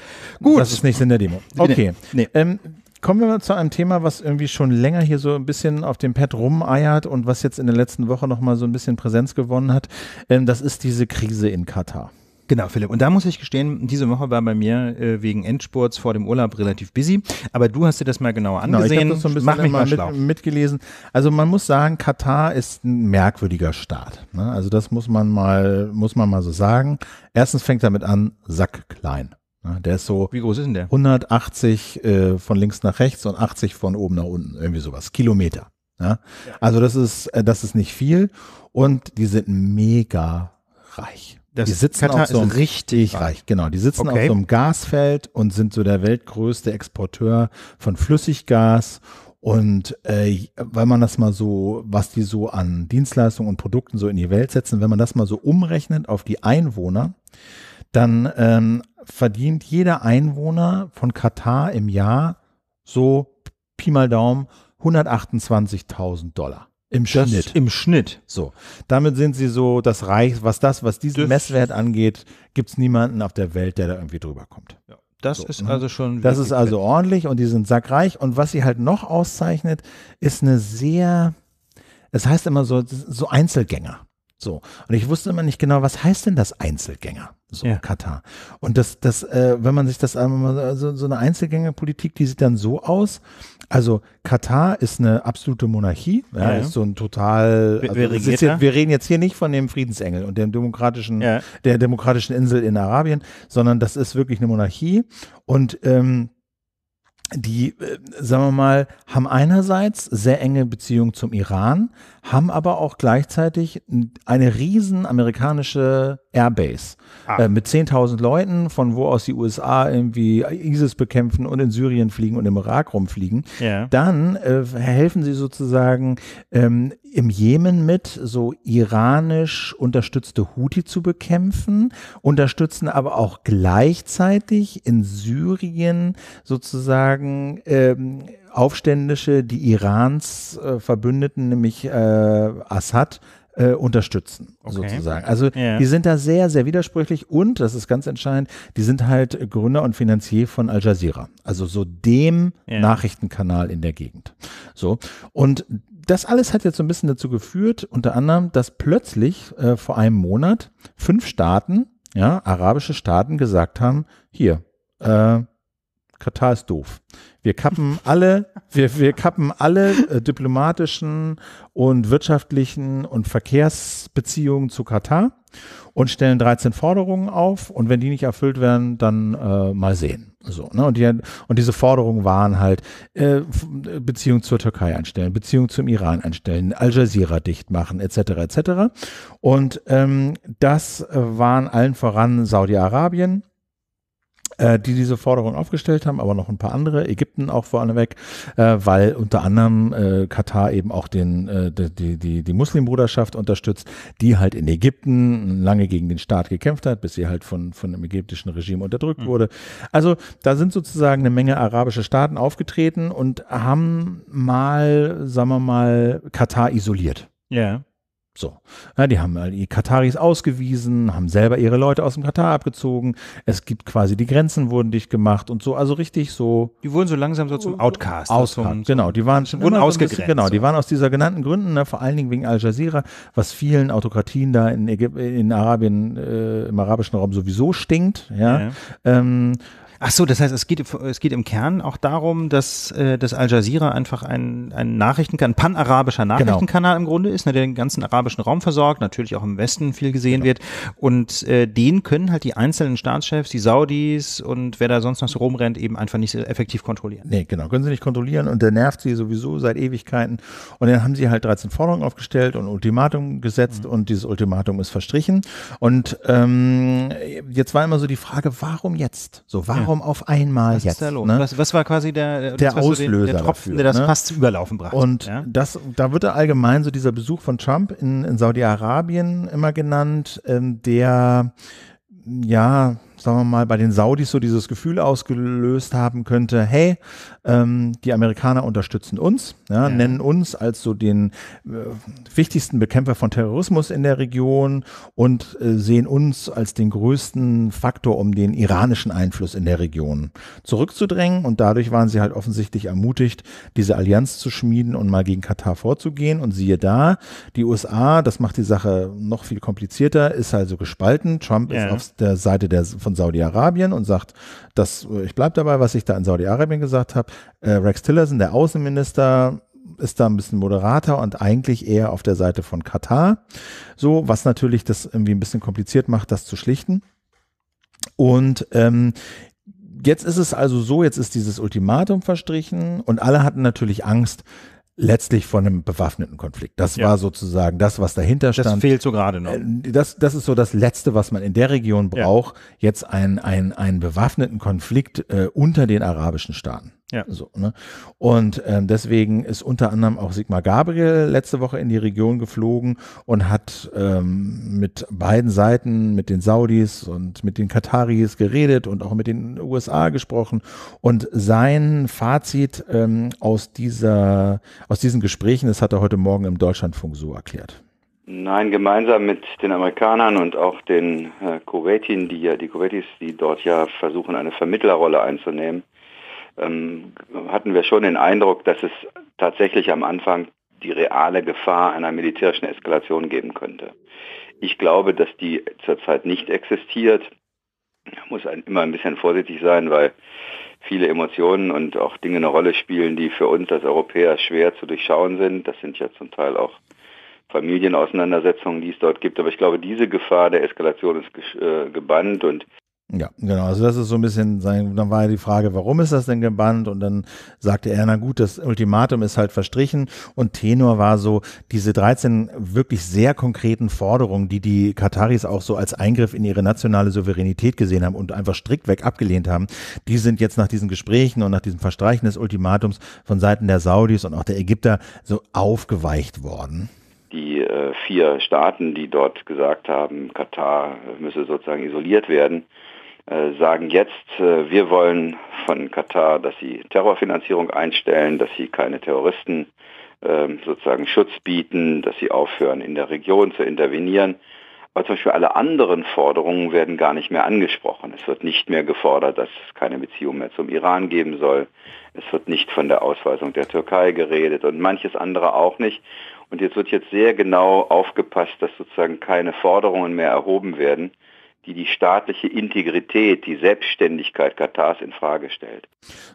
Gut. Das ist nicht in der Demo. Okay. Nee. nee. Ähm, Kommen wir mal zu einem Thema, was irgendwie schon länger hier so ein bisschen auf dem Pad rumeiert und was jetzt in der letzten Woche nochmal so ein bisschen Präsenz gewonnen hat. Ähm, das ist diese Krise in Katar. Genau, Philipp. Und da muss ich gestehen, diese Woche war bei mir äh, wegen Endspurts vor dem Urlaub relativ busy. Aber du hast dir das mal genauer angesehen. Genau, ich das so ein bisschen Mach mich mal schlau. mit, mitgelesen. Also man muss sagen, Katar ist ein merkwürdiger Staat. Ne? Also das muss man mal, muss man mal so sagen. Erstens fängt damit an, Sack klein. Ne, der ist so, wie groß ist denn der? 180 äh, von links nach rechts und 80 von oben nach unten, irgendwie sowas, Kilometer. Ja? Ne? Ja. Also das ist, äh, das ist nicht viel und die sind mega reich. Das die sitzen Katar auf so einem, richtig reich. Genau, die sitzen okay. auf so einem Gasfeld und sind so der weltgrößte Exporteur von Flüssiggas und äh, weil man das mal so, was die so an Dienstleistungen und Produkten so in die Welt setzen, wenn man das mal so umrechnet auf die Einwohner, dann ähm, verdient jeder Einwohner von Katar im Jahr so Pi mal Daumen 128.000 Dollar. Im das Schnitt. Im Schnitt. So. Damit sind sie so das Reich, was das, was diesen das Messwert angeht, gibt es niemanden auf der Welt, der da irgendwie drüber kommt. Ja. Das so, ist ne? also schon. Das ist also ordentlich und die sind sackreich. Und was sie halt noch auszeichnet, ist eine sehr, es heißt immer so, so Einzelgänger. So. Und ich wusste immer nicht genau, was heißt denn das Einzelgänger? So, ja. Katar. Und das, das, äh, wenn man sich das einmal also so eine Einzelgängerpolitik, die sieht dann so aus. Also Katar ist eine absolute Monarchie, ja, ja. ist so ein total. Also wir, wir reden jetzt hier nicht von dem Friedensengel und dem demokratischen, ja. der demokratischen Insel in Arabien, sondern das ist wirklich eine Monarchie. Und ähm, die, äh, sagen wir mal, haben einerseits sehr enge Beziehungen zum Iran, haben aber auch gleichzeitig eine riesen amerikanische Airbase ah. äh, mit 10.000 Leuten, von wo aus die USA irgendwie ISIS bekämpfen und in Syrien fliegen und im Irak rumfliegen. Ja. Dann äh, helfen sie sozusagen ähm, im Jemen mit, so iranisch unterstützte Houthi zu bekämpfen, unterstützen aber auch gleichzeitig in Syrien sozusagen ähm, Aufständische, die Irans äh, Verbündeten, nämlich äh, Assad, äh, unterstützen, okay. sozusagen. Also yeah. die sind da sehr, sehr widersprüchlich und, das ist ganz entscheidend, die sind halt Gründer und Finanzier von Al Jazeera, also so dem yeah. Nachrichtenkanal in der Gegend. So. Und das alles hat jetzt so ein bisschen dazu geführt, unter anderem, dass plötzlich äh, vor einem Monat fünf Staaten, ja, arabische Staaten gesagt haben, hier, äh, Katar ist doof. Wir kappen alle, wir, wir kappen alle äh, diplomatischen und wirtschaftlichen und Verkehrsbeziehungen zu Katar und stellen 13 Forderungen auf und wenn die nicht erfüllt werden, dann äh, mal sehen. So, ne? und, die, und diese Forderungen waren halt äh, äh Beziehung zur Türkei einstellen, Beziehung zum Iran einstellen, Al Jazeera dicht machen, etc. etc. Und ähm, das äh, waren allen voran Saudi-Arabien äh, die diese Forderung aufgestellt haben, aber noch ein paar andere, Ägypten auch vorneweg, äh, weil unter anderem äh, Katar eben auch den, äh, die, die, die Muslimbruderschaft unterstützt, die halt in Ägypten lange gegen den Staat gekämpft hat, bis sie halt von, von dem ägyptischen Regime unterdrückt mhm. wurde. Also da sind sozusagen eine Menge arabische Staaten aufgetreten und haben mal, sagen wir mal, Katar isoliert. Ja. So, ja, die haben die Kataris ausgewiesen, haben selber ihre Leute aus dem Katar abgezogen. Es gibt quasi die Grenzen wurden dicht gemacht und so, also richtig so. Die wurden so langsam so zum oh, Outcast. Outcast genau, die waren schon wurden ausgegrenzt. Bisschen, genau, die waren aus dieser genannten Gründen, ne, vor allen Dingen wegen Al Jazeera, was vielen Autokratien da in, Ägyp in Arabien äh, im arabischen Raum sowieso stinkt. Ja, ja. Ähm, Ach so, das heißt, es geht, es geht im Kern auch darum, dass, äh, dass Al Jazeera einfach ein, ein Nachrichtenkanal, ein panarabischer genau. Nachrichtenkanal genau. im Grunde ist, ne, der den ganzen arabischen Raum versorgt, natürlich auch im Westen viel gesehen genau. wird. Und äh, den können halt die einzelnen Staatschefs, die Saudis und wer da sonst noch so rumrennt, eben einfach nicht so effektiv kontrollieren. Nee, genau, können sie nicht kontrollieren und der nervt sie sowieso seit Ewigkeiten. Und dann haben sie halt 13 Forderungen aufgestellt und Ultimatum gesetzt mhm. und dieses Ultimatum ist verstrichen. Und ähm, jetzt war immer so die Frage, warum jetzt? So, warum? Ja warum auf einmal was jetzt? Ne? Was, was, war quasi der, äh, der Auslöser? Den, der Tropfen, dafür, der das ne? fast zu überlaufen brachte. Und ja? das, da wird allgemein so dieser Besuch von Trump in, in Saudi-Arabien immer genannt, ähm, der ja sagen wir mal, bei den Saudis so dieses Gefühl ausgelöst haben könnte, hey, ähm, die Amerikaner unterstützen uns, ja, ja. nennen uns als so den äh, wichtigsten Bekämpfer von Terrorismus in der Region und äh, sehen uns als den größten Faktor, um den iranischen Einfluss in der Region zurückzudrängen. Und dadurch waren sie halt offensichtlich ermutigt, diese Allianz zu schmieden und mal gegen Katar vorzugehen. Und siehe da, die USA, das macht die Sache noch viel komplizierter, ist also gespalten. Trump ja. ist auf der Seite der von Saudi-Arabien und sagt, dass äh, ich bleibe dabei, was ich da in Saudi-Arabien gesagt habe. Äh, Rex Tillerson, der Außenminister, ist da ein bisschen moderater und eigentlich eher auf der Seite von Katar. So, was natürlich das irgendwie ein bisschen kompliziert macht, das zu schlichten. Und ähm, jetzt ist es also so, jetzt ist dieses Ultimatum verstrichen und alle hatten natürlich Angst, letztlich von einem bewaffneten Konflikt. Das ja. war sozusagen das, was dahinter stand. Das fehlt so gerade noch. Äh, das, das ist so das Letzte, was man in der Region braucht, ja. jetzt einen, einen, einen bewaffneten Konflikt äh, unter den arabischen Staaten. Ja. So, ne? Und äh, deswegen ist unter anderem auch Sigmar Gabriel letzte Woche in die Region geflogen und hat ähm, mit beiden Seiten, mit den Saudis und mit den Kataris geredet und auch mit den USA gesprochen. Und sein Fazit ähm, aus, dieser, aus diesen Gesprächen, das hat er heute Morgen im Deutschlandfunk so erklärt. Nein, gemeinsam mit den Amerikanern und auch den äh, Kuwaitin, die ja, die Kuwaitis, die dort ja versuchen, eine Vermittlerrolle einzunehmen, ähm, hatten wir schon den Eindruck, dass es tatsächlich am Anfang die reale Gefahr einer militärischen Eskalation geben könnte. Ich glaube, dass die zurzeit nicht existiert. Man muss immer ein bisschen vorsichtig sein, weil viele Emotionen und auch Dinge eine Rolle spielen, die für uns als Europäer schwer zu durchschauen sind. Das sind ja zum Teil auch Familienauseinandersetzungen, die es dort gibt. Aber ich glaube, diese Gefahr der Eskalation ist äh, gebannt und ja, genau. Also das ist so ein bisschen sein, dann war ja die Frage, warum ist das denn gebannt? Und dann sagte er, na gut, das Ultimatum ist halt verstrichen. Und Tenor war so, diese 13 wirklich sehr konkreten Forderungen, die die Kataris auch so als Eingriff in ihre nationale Souveränität gesehen haben und einfach strikt weg abgelehnt haben, die sind jetzt nach diesen Gesprächen und nach diesem Verstreichen des Ultimatums von Seiten der Saudis und auch der Ägypter so aufgeweicht worden die äh, vier Staaten, die dort gesagt haben, Katar müsse sozusagen isoliert werden, äh, sagen jetzt, äh, wir wollen von Katar, dass sie Terrorfinanzierung einstellen, dass sie keine Terroristen ähm, sozusagen Schutz bieten, dass sie aufhören, in der Region zu intervenieren. Aber zum Beispiel alle anderen Forderungen werden gar nicht mehr angesprochen. Es wird nicht mehr gefordert, dass es keine Beziehung mehr zum Iran geben soll. Es wird nicht von der Ausweisung der Türkei geredet und manches andere auch nicht. Und jetzt wird jetzt sehr genau aufgepasst, dass sozusagen keine Forderungen mehr erhoben werden, die die staatliche Integrität, die Selbstständigkeit Katars in Frage stellt.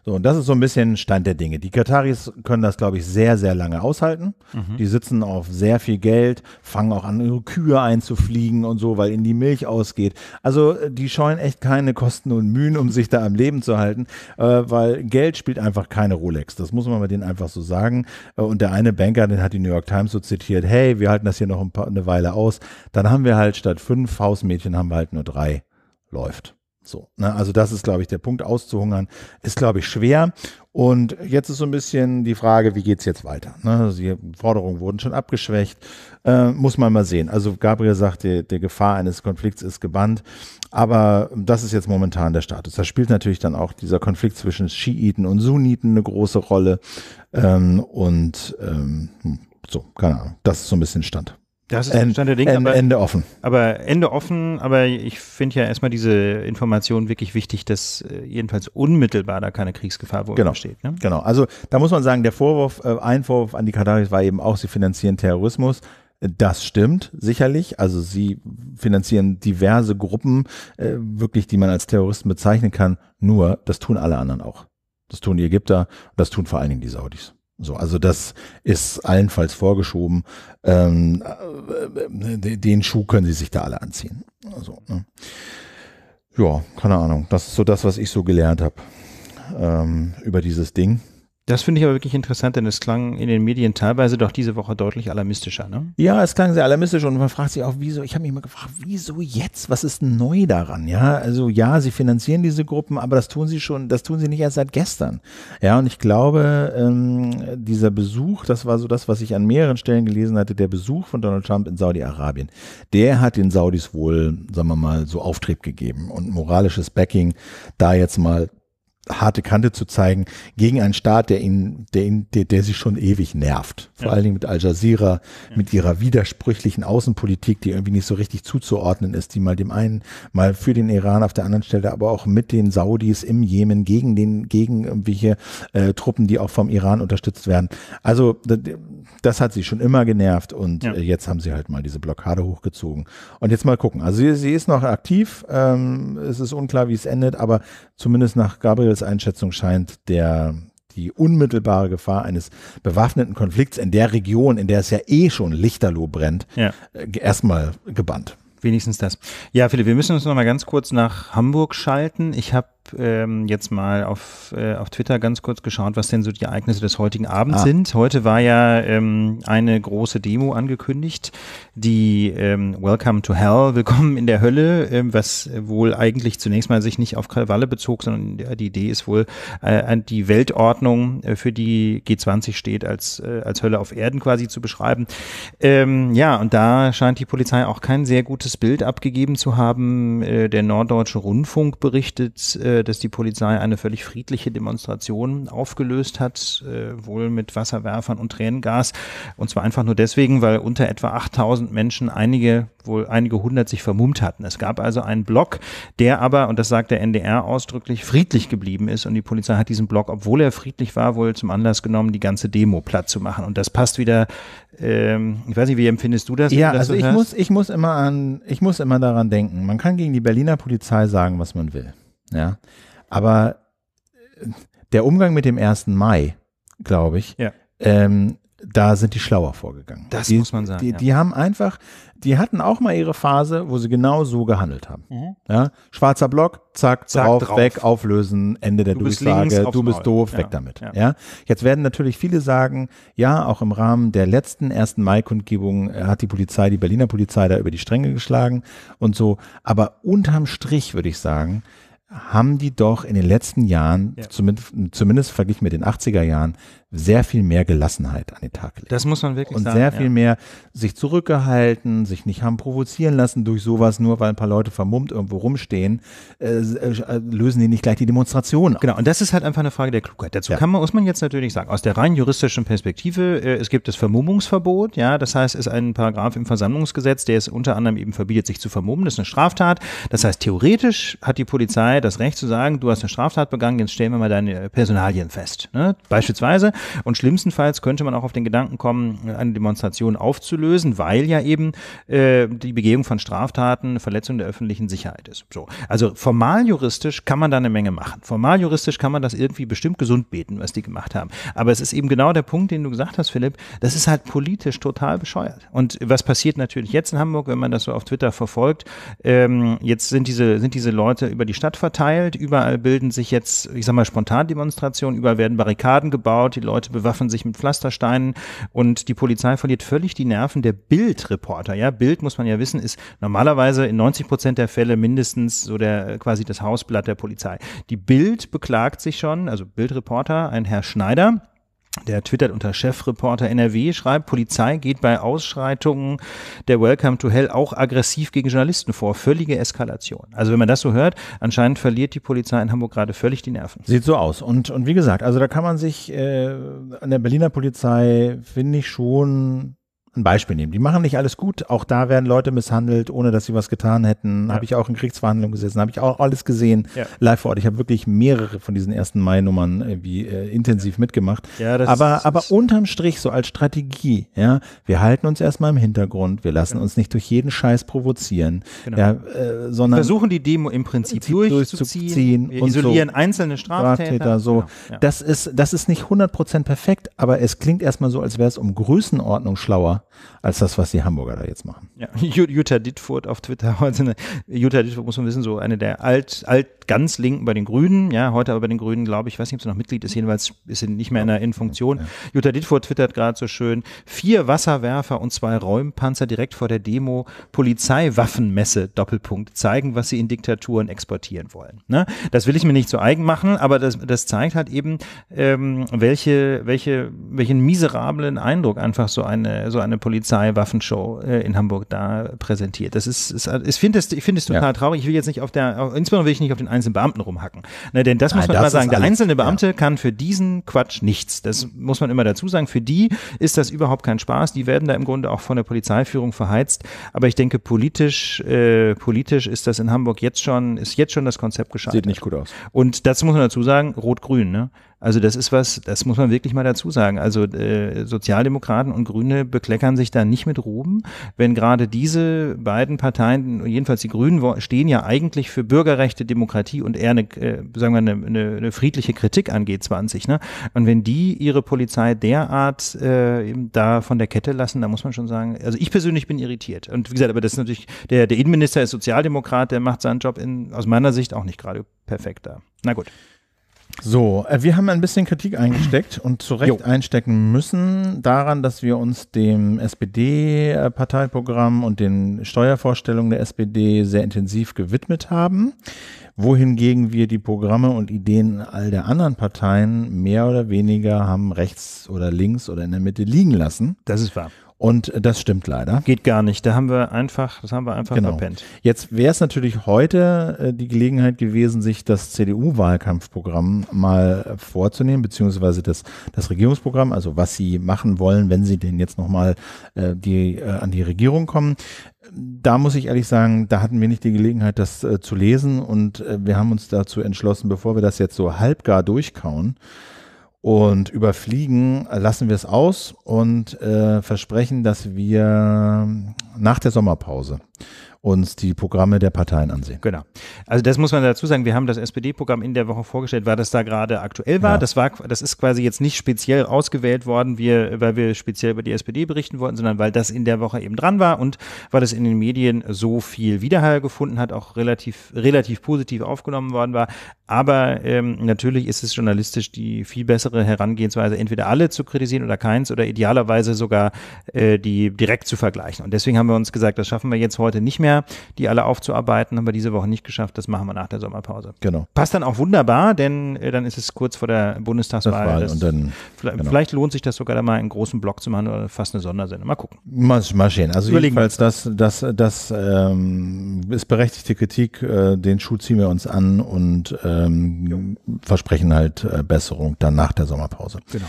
So, und das ist so ein bisschen Stand der Dinge. Die Kataris können das, glaube ich, sehr, sehr lange aushalten. Mhm. Die sitzen auf sehr viel Geld, fangen auch an, ihre Kühe einzufliegen und so, weil ihnen die Milch ausgeht. Also äh, die scheuen echt keine Kosten und Mühen, um sich da am Leben zu halten, äh, weil Geld spielt einfach keine Rolex. Das muss man mal denen einfach so sagen. Äh, und der eine Banker, den hat die New York Times so zitiert, hey, wir halten das hier noch ein paar, eine Weile aus. Dann haben wir halt statt fünf Hausmädchen haben wir halt nur nur drei läuft. So, ne? also das ist, glaube ich, der Punkt auszuhungern, ist, glaube ich, schwer. Und jetzt ist so ein bisschen die Frage, wie geht es jetzt weiter? Ne? Also die Forderungen wurden schon abgeschwächt, äh, muss man mal sehen. Also Gabriel sagt, die, die Gefahr eines Konflikts ist gebannt, aber das ist jetzt momentan der Status. Da spielt natürlich dann auch dieser Konflikt zwischen Schiiten und Sunniten eine große Rolle. Ähm, und ähm, hm, so, keine Ahnung, das ist so ein bisschen Stand. Das ist Stand der Dinge. Aber, Ende offen. Aber Ende offen, aber ich finde ja erstmal diese Information wirklich wichtig, dass äh, jedenfalls unmittelbar da keine Kriegsgefahr wohl genau. besteht. Ne? Genau, also da muss man sagen, der Vorwurf, äh, ein Vorwurf an die Kataris war eben auch, sie finanzieren Terrorismus. Das stimmt sicherlich. Also sie finanzieren diverse Gruppen, äh, wirklich, die man als Terroristen bezeichnen kann. Nur, das tun alle anderen auch. Das tun die Ägypter, das tun vor allen Dingen die Saudis. So, also das ist allenfalls vorgeschoben. Ähm, äh, äh, den Schuh können sie sich da alle anziehen. Also, ne? Ja, keine Ahnung. Das ist so das, was ich so gelernt habe ähm, über dieses Ding. Das finde ich aber wirklich interessant, denn es klang in den Medien teilweise doch diese Woche deutlich alarmistischer, ne? Ja, es klang sehr alarmistisch und man fragt sich auch, wieso, ich habe mich immer gefragt, wieso jetzt? Was ist neu daran? Ja, also ja, sie finanzieren diese Gruppen, aber das tun sie schon, das tun sie nicht erst seit gestern. Ja, und ich glaube, ähm, dieser Besuch, das war so das, was ich an mehreren Stellen gelesen hatte, der Besuch von Donald Trump in Saudi-Arabien, der hat den Saudis wohl, sagen wir mal, so Auftrieb gegeben und moralisches Backing, da jetzt mal harte Kante zu zeigen gegen einen Staat, der ihn, der ihn, der, der sie schon ewig nervt. Vor ja. allen Dingen mit Al Jazeera, ja. mit ihrer widersprüchlichen Außenpolitik, die irgendwie nicht so richtig zuzuordnen ist, die mal dem einen, mal für den Iran auf der anderen Stelle, aber auch mit den Saudis im Jemen gegen den, gegen irgendwelche äh, Truppen, die auch vom Iran unterstützt werden. Also das hat sie schon immer genervt und ja. Äh, jetzt haben sie halt mal diese Blockade hochgezogen. Und jetzt mal gucken. Also sie, sie ist noch aktiv. Ähm, es ist unklar, wie es endet, aber zumindest nach Gabriels Einschätzung scheint der die unmittelbare Gefahr eines bewaffneten Konflikts in der Region, in der es ja eh schon lichterloh brennt, ja. Äh, erstmal gebannt. Wenigstens das. Ja, Philipp, wir müssen uns noch mal ganz kurz nach Hamburg schalten. Ich habe ähm, jetzt mal auf, äh, auf Twitter ganz kurz geschaut, was denn so die Ereignisse des heutigen Abends ah. sind. Heute war ja ähm, eine große Demo angekündigt, die ähm, Welcome to Hell, Willkommen in der Hölle, ähm, was wohl eigentlich zunächst mal sich nicht auf Krawalle bezog, sondern die Idee ist wohl, äh, die Weltordnung, äh, für die G20 steht, als, äh, als Hölle auf Erden quasi zu beschreiben. Ähm, ja, und da scheint die Polizei auch kein sehr gutes Bild abgegeben zu haben. Äh, der Norddeutsche Rundfunk berichtet, äh, äh, dass die Polizei eine völlig friedliche Demonstration aufgelöst hat, äh, wohl mit Wasserwerfern und Tränengas. Und zwar einfach nur deswegen, weil unter etwa 8000 Menschen einige, wohl einige hundert sich vermummt hatten. Es gab also einen Block, der aber, und das sagt der NDR ausdrücklich, friedlich geblieben ist. Und die Polizei hat diesen Block, obwohl er friedlich war, wohl zum Anlass genommen, die ganze Demo platt zu machen. Und das passt wieder, ähm, ich weiß nicht, wie empfindest du das? Ja, du das also ich muss, ich muss immer an, ich muss immer daran denken. Man kann gegen die Berliner Polizei sagen, was man will. Ja. Aber äh, der Umgang mit dem 1. Mai, glaube ich, ja. ähm, da sind die schlauer vorgegangen. Das die, muss man sagen. Die, ja. die, haben einfach, die hatten auch mal ihre Phase, wo sie genau so gehandelt haben. Mhm. Ja, schwarzer Block, zack, zack drauf, drauf, weg, auflösen, Ende der du Durchsage, bist du bist doof, ja. weg damit. Ja. Jetzt werden natürlich viele sagen, ja, auch im Rahmen der letzten 1. Mai-Kundgebung äh, hat die Polizei, die Berliner Polizei da über die Stränge geschlagen und so. Aber unterm Strich würde ich sagen, haben die doch in den letzten Jahren, ja. zumindest, zumindest verglichen mit den 80er Jahren, sehr viel mehr Gelassenheit an den Tag legen. Das muss man wirklich und sagen. Und sehr viel mehr sich zurückgehalten, sich nicht haben provozieren lassen durch sowas, nur weil ein paar Leute vermummt irgendwo rumstehen, äh, äh, äh lösen die nicht gleich die Demonstration. Genau, und das ist halt einfach eine Frage der Klugheit. Dazu ja. kann man, muss man jetzt natürlich sagen, aus der rein juristischen Perspektive, äh, es gibt das Vermummungsverbot, ja, das heißt, es ist ein Paragraph im Versammlungsgesetz, der es unter anderem eben verbietet, sich zu vermummen, das ist eine Straftat. Das heißt, theoretisch hat die Polizei das Recht zu sagen, du hast eine Straftat begangen, jetzt stellen wir mal deine Personalien fest. Ne? Beispielsweise und schlimmstenfalls könnte man auch auf den Gedanken kommen, eine Demonstration aufzulösen, weil ja eben äh, die Begehung von Straftaten Verletzung der öffentlichen Sicherheit ist. So. Also formal juristisch kann man da eine Menge machen. Formal juristisch kann man das irgendwie bestimmt gesund beten, was die gemacht haben. Aber es ist eben genau der Punkt, den du gesagt hast, Philipp. Das ist halt politisch total bescheuert. Und was passiert natürlich jetzt in Hamburg, wenn man das so auf Twitter verfolgt? Ähm, jetzt sind diese, sind diese Leute über die Stadt verteilt. Überall bilden sich jetzt, ich sag mal, Spontandemonstrationen. Überall werden Barrikaden gebaut. Die Leute Leute bewaffnen sich mit Pflastersteinen und die Polizei verliert völlig die Nerven der Bildreporter. Ja, Bild muss man ja wissen, ist normalerweise in 90 Prozent der Fälle mindestens so der äh, quasi das Hausblatt der Polizei. Die Bild beklagt sich schon, also Bildreporter, ein Herr Schneider, der twittert unter Chefreporter NRW, schreibt, Polizei geht bei Ausschreitungen der Welcome to Hell auch aggressiv gegen Journalisten vor. Völlige Eskalation. Also wenn man das so hört, anscheinend verliert die Polizei in Hamburg gerade völlig die Nerven. Sieht so aus. Und, und wie gesagt, also da kann man sich äh, an der Berliner Polizei, finde ich schon, ein Beispiel nehmen. Die machen nicht alles gut. Auch da werden Leute misshandelt, ohne dass sie was getan hätten. Ja. Habe ich auch in Kriegsverhandlungen gesessen, habe ich auch alles gesehen ja. live vor Ort. Ich habe wirklich mehrere von diesen ersten Mai-Nummern irgendwie äh, intensiv mitgemacht. Ja, das aber, ist, aber unterm Strich, so als Strategie, ja, wir halten uns erstmal im Hintergrund, wir lassen genau. uns nicht durch jeden Scheiß provozieren, genau. ja, äh, sondern versuchen die Demo im Prinzip durchzuziehen. durchzuziehen isolieren so. einzelne Straftäter. Straftäter so. Genau. Das ist, das ist nicht 100% perfekt, aber es klingt erstmal so, als wäre es um Größenordnung schlauer als das, was die Hamburger da jetzt machen. Ja. Jutta Dittfurt auf Twitter, Jutta Dittfurt muss man wissen, so eine der alt, alt ganz linken bei den Grünen, ja, heute aber bei den Grünen, glaube ich, weiß nicht, ob sie noch Mitglied ist, jedenfalls ist sie nicht mehr in der Innenfunktion. Jutta Dittfur twittert gerade so schön, vier Wasserwerfer und zwei Räumpanzer direkt vor der Demo, Polizeiwaffenmesse, Doppelpunkt, zeigen, was sie in Diktaturen exportieren wollen. Ne? Das will ich mir nicht zu eigen machen, aber das, das zeigt halt eben, ähm, welche, welche, welchen miserablen Eindruck einfach so eine, so eine Polizeiwaffenshow äh, in Hamburg da präsentiert. Das ist, ist ich finde es, ich finde es total ja. traurig. Ich will jetzt nicht auf der, insbesondere will ich nicht auf den einzelnen Beamten rumhacken. Ne, denn das Nein, man das mal sagen, der einzelne Beamte ja. kann für diesen Quatsch nichts. Das muss man immer dazu sagen. Für die ist das überhaupt kein Spaß. Die werden da im Grunde auch von der Polizeiführung verheizt. Aber ich denke, politisch, äh, politisch ist das in Hamburg jetzt schon, ist jetzt schon das Konzept gescheitert. Sieht nicht gut aus. Und dazu muss man dazu sagen, Rot-Grün, ne? Also das ist was, das muss man wirklich mal dazu sagen. Also äh, Sozialdemokraten und Grüne bekleckern sich da nicht mit Ruben, wenn gerade diese beiden Parteien, jedenfalls die Grünen, stehen ja eigentlich für Bürgerrechte, Demokratie und eher eine, äh, sagen wir, eine, eine, eine friedliche Kritik an G20. Ne? Und wenn die ihre Polizei derart äh, eben da von der Kette lassen, da muss man schon sagen, also ich persönlich bin irritiert. Und wie gesagt, aber das ist natürlich, der, der Innenminister ist Sozialdemokrat, der macht seinen Job in, aus meiner Sicht auch nicht gerade perfekt da. Na gut. So, äh, wir haben ein bisschen Kritik eingesteckt und zu Recht jo. einstecken müssen daran, dass wir uns dem SPD-Parteiprogramm und den Steuervorstellungen der SPD sehr intensiv gewidmet haben, wohingegen wir die Programme und Ideen all der anderen Parteien mehr oder weniger haben rechts oder links oder in der Mitte liegen lassen. Das ist wahr. Und äh, das stimmt leider. Geht gar nicht. Da haben wir einfach, das haben wir einfach genau. verpennt. Jetzt wäre es natürlich heute äh, die Gelegenheit gewesen, sich das CDU-Wahlkampfprogramm mal vorzunehmen, beziehungsweise das, das Regierungsprogramm, also was sie machen wollen, wenn sie denn jetzt nochmal äh, die, äh, an die Regierung kommen da muss ich ehrlich sagen, da hatten wir nicht die Gelegenheit, das äh, zu lesen und äh, wir haben uns dazu entschlossen, bevor wir das jetzt so halbgar durchkauen, und über Fliegen lassen wir es aus und äh, versprechen, dass wir nach der Sommerpause uns die Programme der Parteien ansehen. Genau. Also das muss man dazu sagen, wir haben das SPD-Programm in der Woche vorgestellt, weil das da gerade aktuell war. Ja. Das war das ist quasi jetzt nicht speziell ausgewählt worden, wir, weil wir speziell über die SPD berichten wollten, sondern weil das in der Woche eben dran war und weil es in den Medien so viel Widerhall gefunden hat, auch relativ, relativ positiv aufgenommen worden war. Aber ähm, natürlich ist es journalistisch die viel bessere Herangehensweise, entweder alle zu kritisieren oder keins oder idealerweise sogar äh, die direkt zu vergleichen. Und deswegen haben haben wir uns gesagt, das schaffen wir jetzt heute nicht mehr, die alle aufzuarbeiten, haben wir diese Woche nicht geschafft, das machen wir nach der Sommerpause. Genau. Passt dann auch wunderbar, denn äh, dann ist es kurz vor der Bundestagswahl. Das das, dann, vielleicht, genau. vielleicht, lohnt sich das sogar da mal einen großen Block zu machen oder fast eine Sondersendung. Mal gucken. Mal, mal sehen. Also Überlegen jedenfalls, das, das, das ähm, ist berechtigte Kritik, äh, den Schuh ziehen wir uns an und ähm, versprechen halt äh, Besserung dann nach der Sommerpause. Genau.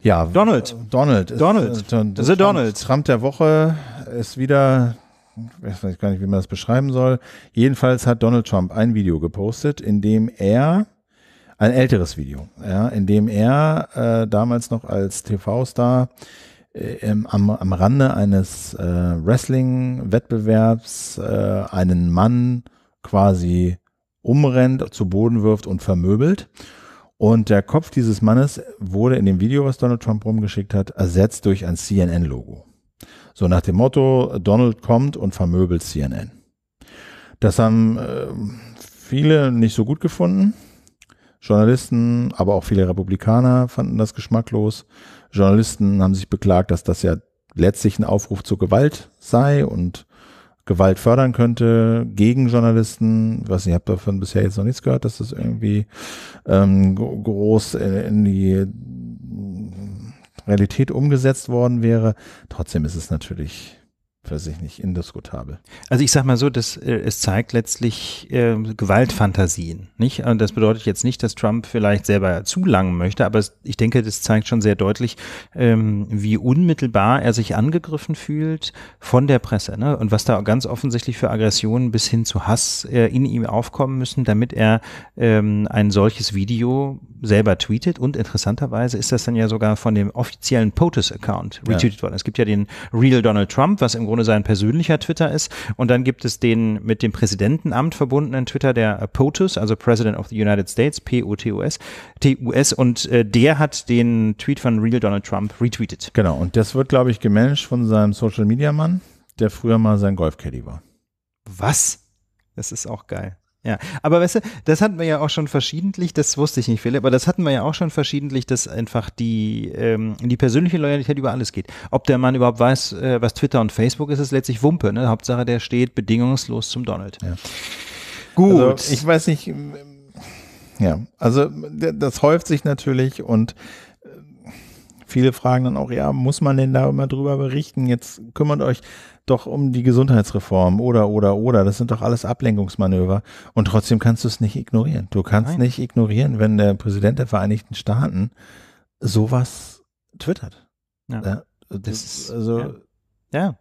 Ja, Donald. Donald. Ist, Donald. Donald. Äh, The Donald. Trump der Woche ist wieder, ich weiß gar nicht, wie man das beschreiben soll. Jedenfalls hat Donald Trump ein Video gepostet, in dem er, ein älteres Video, ja, in dem er äh, damals noch als TV-Star äh, am, am Rande eines äh, Wrestling-Wettbewerbs äh, einen Mann quasi umrennt, zu Boden wirft und vermöbelt. Und der Kopf dieses Mannes wurde in dem Video, was Donald Trump rumgeschickt hat, ersetzt durch ein CNN-Logo. So nach dem Motto, Donald kommt und vermöbelt CNN. Das haben äh, viele nicht so gut gefunden. Journalisten, aber auch viele Republikaner fanden das geschmacklos. Journalisten haben sich beklagt, dass das ja letztlich ein Aufruf zur Gewalt sei und Gewalt fördern könnte gegen Journalisten. Ich weiß nicht, ich habe davon bisher jetzt noch nichts gehört, dass das irgendwie ähm, groß in die Realität umgesetzt worden wäre. Trotzdem ist es natürlich weiß ich nicht, indiskutabel. Also ich sag mal so, dass äh, es zeigt letztlich äh, Gewaltfantasien, nicht? Und also das bedeutet jetzt nicht, dass Trump vielleicht selber zulangen möchte, aber es, ich denke, das zeigt schon sehr deutlich, ähm, wie unmittelbar er sich angegriffen fühlt von der Presse, ne? Und was da ganz offensichtlich für Aggressionen bis hin zu Hass äh, in ihm aufkommen müssen, damit er ähm, ein solches Video selber tweetet. Und interessanterweise ist das dann ja sogar von dem offiziellen POTUS-Account retweetet ja. worden. Es gibt ja den Real Donald Trump, was im Grunde sein persönlicher Twitter ist. Und dann gibt es den mit dem Präsidentenamt verbundenen Twitter, der äh, POTUS, also President of the United States, P-O-T-U-S, T-U-S. Und äh, der hat den Tweet von Real Donald Trump retweetet. Genau. Und das wird, glaube ich, gemanagt von seinem Social Media Mann, der früher mal sein Golfcaddy war. Was? Das ist auch geil. Ja, aber weißt du, das hatten wir ja auch schon verschiedentlich, das wusste ich nicht, Philipp, aber das hatten wir ja auch schon verschiedentlich, dass einfach die, ähm, die persönliche Loyalität über alles geht. Ob der Mann überhaupt weiß, äh, was Twitter und Facebook ist, ist letztlich Wumpe, ne? Hauptsache, der steht bedingungslos zum Donald. Ja. Gut. Also, ich weiß nicht, ähm, ja, also das häuft sich natürlich und äh, viele fragen dann auch, ja, muss man denn da immer drüber berichten? Jetzt kümmert euch doch um die Gesundheitsreform oder, oder, oder. Das sind doch alles Ablenkungsmanöver. Und trotzdem kannst du es nicht ignorieren. Du kannst Nein. nicht ignorieren, wenn der Präsident der Vereinigten Staaten sowas twittert. Ja. ja das, ist, also, ja. ja.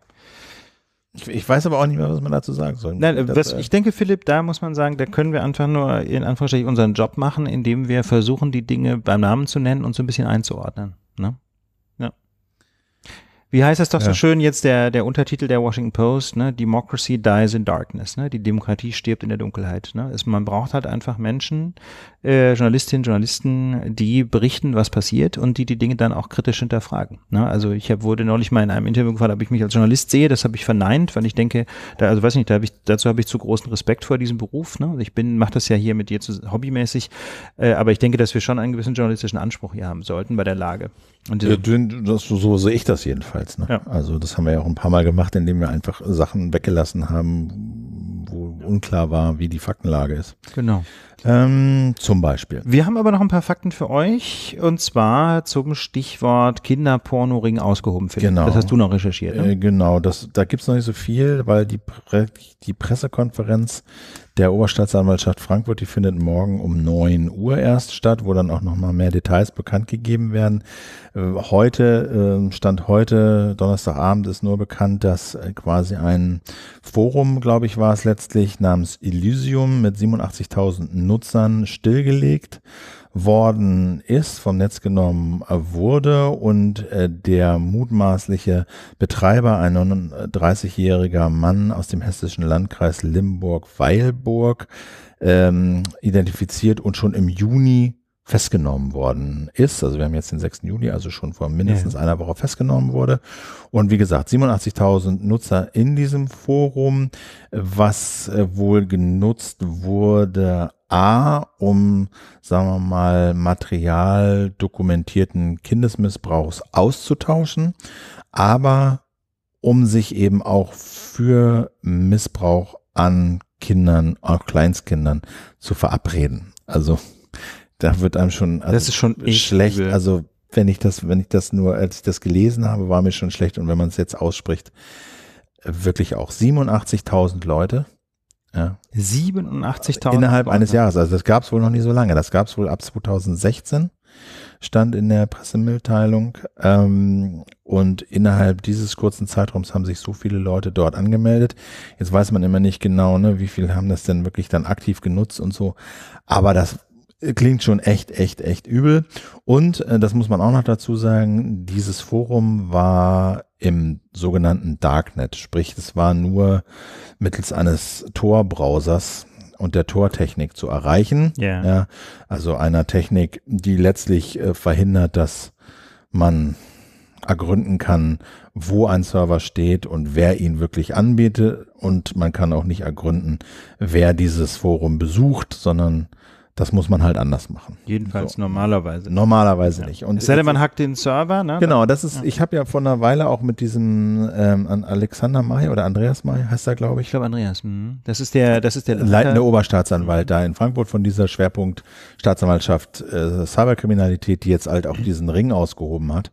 Ich, ich, weiß aber auch nicht mehr, was man dazu sagen soll. Nein, das, was, äh, ich denke, Philipp, da muss man sagen, da können wir einfach nur in Anführungsstrichen unseren Job machen, indem wir versuchen, die Dinge beim Namen zu nennen und so ein bisschen einzuordnen. Ne? Wie heißt das doch ja. so schön jetzt der, der Untertitel der Washington Post, ne? Democracy dies in darkness, ne? Die Demokratie stirbt in der Dunkelheit, ne? Es, man braucht halt einfach Menschen, äh, Journalistinnen, Journalisten, die berichten, was passiert und die die Dinge dann auch kritisch hinterfragen. Ne? Also ich hab, wurde neulich mal in einem Interview gefragt, ob ich mich als Journalist sehe, das habe ich verneint, weil ich denke, da, also weiß nicht, da hab ich, dazu habe ich zu großen Respekt vor diesem Beruf. Ne? Ich bin, mache das ja hier mit dir zu, hobbymäßig, äh, aber ich denke, dass wir schon einen gewissen journalistischen Anspruch hier haben sollten bei der Lage. Und ja, das, so sehe ich das jedenfalls. Ne? Ja. Also das haben wir ja auch ein paar Mal gemacht, indem wir einfach Sachen weggelassen haben, wo unklar war, wie die Faktenlage ist. Genau. Ähm, zum Beispiel. Wir haben aber noch ein paar Fakten für euch und zwar zum Stichwort Kinderpornoring ausgehoben finden. Genau. Das hast du noch recherchiert. Ne? Äh, genau, das, da gibt es noch nicht so viel, weil die, Pre die Pressekonferenz der Oberstaatsanwaltschaft Frankfurt, die findet morgen um 9 Uhr erst statt, wo dann auch nochmal mehr Details bekannt gegeben werden. Äh, heute, äh, Stand heute, Donnerstagabend ist nur bekannt, dass äh, quasi ein Forum, glaube ich, war es letztlich, namens Elysium mit 87.000 Nutzern stillgelegt worden ist, vom Netz genommen äh, wurde und äh, der mutmaßliche Betreiber, ein 39-jähriger Mann aus dem hessischen Landkreis Limburg-Weilburg, ähm, identifiziert und schon im Juni festgenommen worden ist. Also wir haben jetzt den 6. Juli, also schon vor mindestens ja. einer Woche festgenommen wurde. Und wie gesagt, 87.000 Nutzer in diesem Forum, was äh, wohl genutzt wurde A, um, sagen wir mal, Material dokumentierten Kindesmissbrauchs auszutauschen, aber um sich eben auch für Missbrauch an Kindern, auch Kleinstkindern zu verabreden. Also da wird einem schon, also das ist schon schlecht. Übel. Also wenn ich das, wenn ich das nur, als ich das gelesen habe, war mir schon schlecht. Und wenn man es jetzt ausspricht, wirklich auch 87.000 Leute ja. 87.000. Innerhalb eines Jahres. Also das gab es wohl noch nie so lange. Das gab es wohl ab 2016, stand in der Pressemitteilung. Ähm, und innerhalb dieses kurzen Zeitraums haben sich so viele Leute dort angemeldet. Jetzt weiß man immer nicht genau, ne, wie viele haben das denn wirklich dann aktiv genutzt und so. Aber das klingt schon echt, echt, echt übel. Und äh, das muss man auch noch dazu sagen, dieses Forum war im sogenannten Darknet, sprich es war nur mittels eines Tor-Browsers und der Tor-Technik zu erreichen. Yeah. Ja, also einer Technik, die letztlich äh, verhindert, dass man ergründen kann, wo ein Server steht und wer ihn wirklich anbietet. Und man kann auch nicht ergründen, wer dieses Forum besucht, sondern das muss man halt anders machen. Jedenfalls so. normalerweise. Normalerweise ja. nicht. Und es sei man hackt den Server, ne? Genau, das ist, ja. ich habe ja vor einer Weile auch mit diesem ähm, Alexander May oder Andreas May heißt er, glaube ich. Ich glaube Andreas. Mh. Hm. Das ist der, das ist der Leiter. leitende Oberstaatsanwalt mhm. da in Frankfurt von dieser Schwerpunkt Staatsanwaltschaft äh, Cyberkriminalität, die jetzt halt auch diesen Ring ausgehoben hat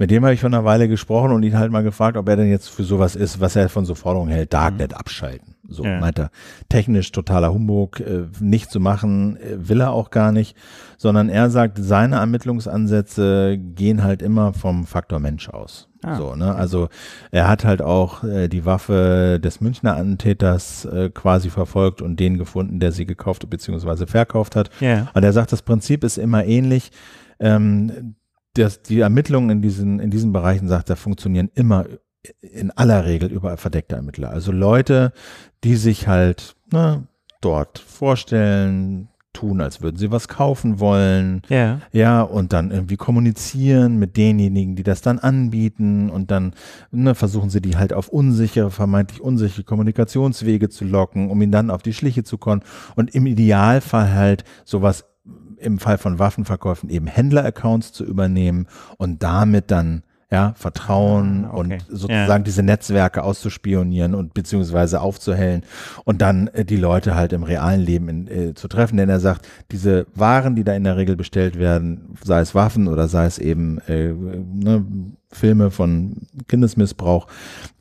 mit dem habe ich vor einer Weile gesprochen und ihn halt mal gefragt, ob er denn jetzt für sowas ist, was er von so Forderungen hält, Darknet mhm. abschalten. So ja. meint er. Technisch totaler Humbug, äh, nicht zu machen, äh, will er auch gar nicht, sondern er sagt, seine Ermittlungsansätze gehen halt immer vom Faktor Mensch aus. Ah. So, ne? Also er hat halt auch äh, die Waffe des Münchner Antäters äh, quasi verfolgt und den gefunden, der sie gekauft bzw. verkauft hat. Yeah. Und er sagt, das Prinzip ist immer ähnlich. Ähm, das, die Ermittlungen in diesen, in diesen Bereichen, sagt er, funktionieren immer in aller Regel über verdeckte Ermittler. Also Leute, die sich halt ne, dort vorstellen, tun, als würden sie was kaufen wollen. Ja. Ja, und dann irgendwie kommunizieren mit denjenigen, die das dann anbieten und dann ne, versuchen sie die halt auf unsichere, vermeintlich unsichere Kommunikationswege zu locken, um ihnen dann auf die Schliche zu kommen und im Idealfall halt sowas im Fall von Waffenverkäufen eben Händler-Accounts zu übernehmen und damit dann ja, Vertrauen ah, okay. und sozusagen ja. diese Netzwerke auszuspionieren und beziehungsweise aufzuhellen und dann äh, die Leute halt im realen Leben in, äh, zu treffen. Denn er sagt, diese Waren, die da in der Regel bestellt werden, sei es Waffen oder sei es eben äh, ne, Filme von Kindesmissbrauch,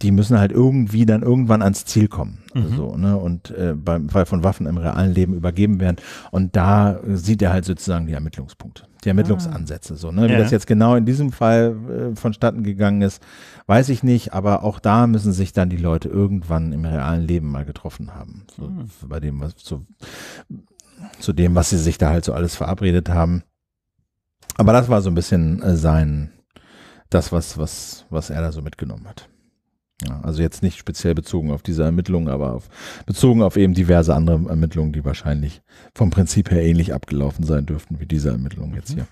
die müssen halt irgendwie dann irgendwann ans Ziel kommen. Mhm. Also, ne, und äh, beim Fall von Waffen im realen Leben übergeben werden. Und da äh, sieht er halt sozusagen die Ermittlungspunkte die Ermittlungsansätze. So, ne? Wie ja. das jetzt genau in diesem Fall äh, vonstatten gegangen ist, weiß ich nicht, aber auch da müssen sich dann die Leute irgendwann im realen Leben mal getroffen haben. So, mhm. Bei dem, was zu, zu dem, was sie sich da halt so alles verabredet haben. Aber das war so ein bisschen äh, sein, das, was, was, was er da so mitgenommen hat. Ja, also jetzt nicht speziell bezogen auf diese Ermittlungen, aber auf, bezogen auf eben diverse andere Ermittlungen, die wahrscheinlich vom Prinzip her ähnlich abgelaufen sein dürften wie diese Ermittlungen mhm. jetzt hier.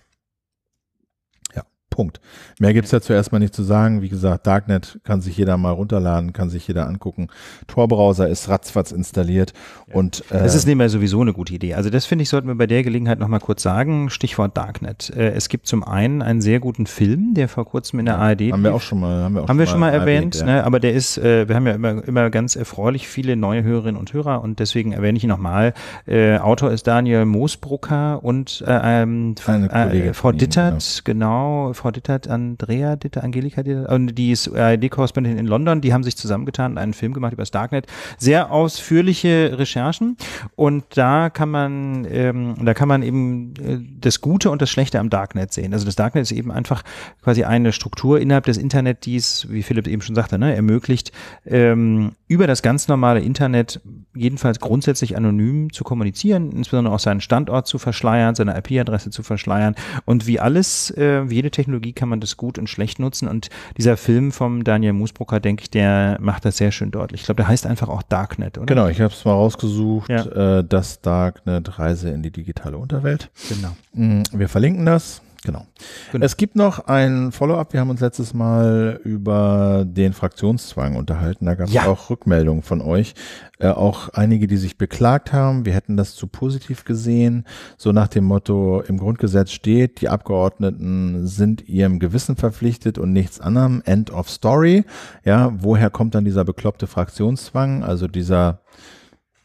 Punkt. Mehr gibt es dazu erstmal nicht zu sagen. Wie gesagt, Darknet kann sich jeder mal runterladen, kann sich jeder angucken. Tor-Browser ist ratzfatz installiert ja. und äh, Es ist nebenbei sowieso eine gute Idee. Also das finde ich, sollten wir bei der Gelegenheit nochmal kurz sagen. Stichwort Darknet. Äh, es gibt zum einen einen sehr guten Film, der vor kurzem in der ARD Haben wir auch schon mal, haben wir auch haben schon, wir schon mal, erwähnt, erwähnt ja. ne? aber der ist, äh, wir haben ja immer, immer ganz erfreulich viele neue Hörerinnen und Hörer und deswegen erwähne ich ihn nochmal. Äh, Autor ist Daniel Moosbrucker und äh, ähm, äh, Frau Dittert, ja. Genau. genau, Frau Frau Dittert, Andrea Dittert, Angelika Dittert, und äh, die ARD-Korrespondentin in London, die haben sich zusammengetan und einen Film gemacht über das Darknet. Sehr ausführliche Recherchen und da kann man, ähm, da kann man eben äh, das Gute und das Schlechte am Darknet sehen. Also das Darknet ist eben einfach quasi eine Struktur innerhalb des Internet, die es, wie Philipp eben schon sagte, ne, ermöglicht, ähm, über das ganz normale Internet jedenfalls grundsätzlich anonym zu kommunizieren, insbesondere auch seinen Standort zu verschleiern, seine IP-Adresse zu verschleiern und wie alles, äh, wie jede Technologie Technologie kann man das gut und schlecht nutzen. Und dieser Film vom Daniel Moosbrucker, denke ich, der macht das sehr schön deutlich. Ich glaube, der heißt einfach auch Darknet, oder? Genau, ich habe es mal rausgesucht. Ja. Äh, das Darknet Reise in die digitale Unterwelt. Genau. Mm, wir verlinken das. Genau. genau. Es gibt noch ein Follow-up. Wir haben uns letztes Mal über den Fraktionszwang unterhalten. Da gab es ja. auch Rückmeldungen von euch. Äh, auch einige, die sich beklagt haben. Wir hätten das zu positiv gesehen. So nach dem Motto, im Grundgesetz steht, die Abgeordneten sind ihrem Gewissen verpflichtet und nichts anderem. End of story. Ja, woher kommt dann dieser bekloppte Fraktionszwang? Also dieser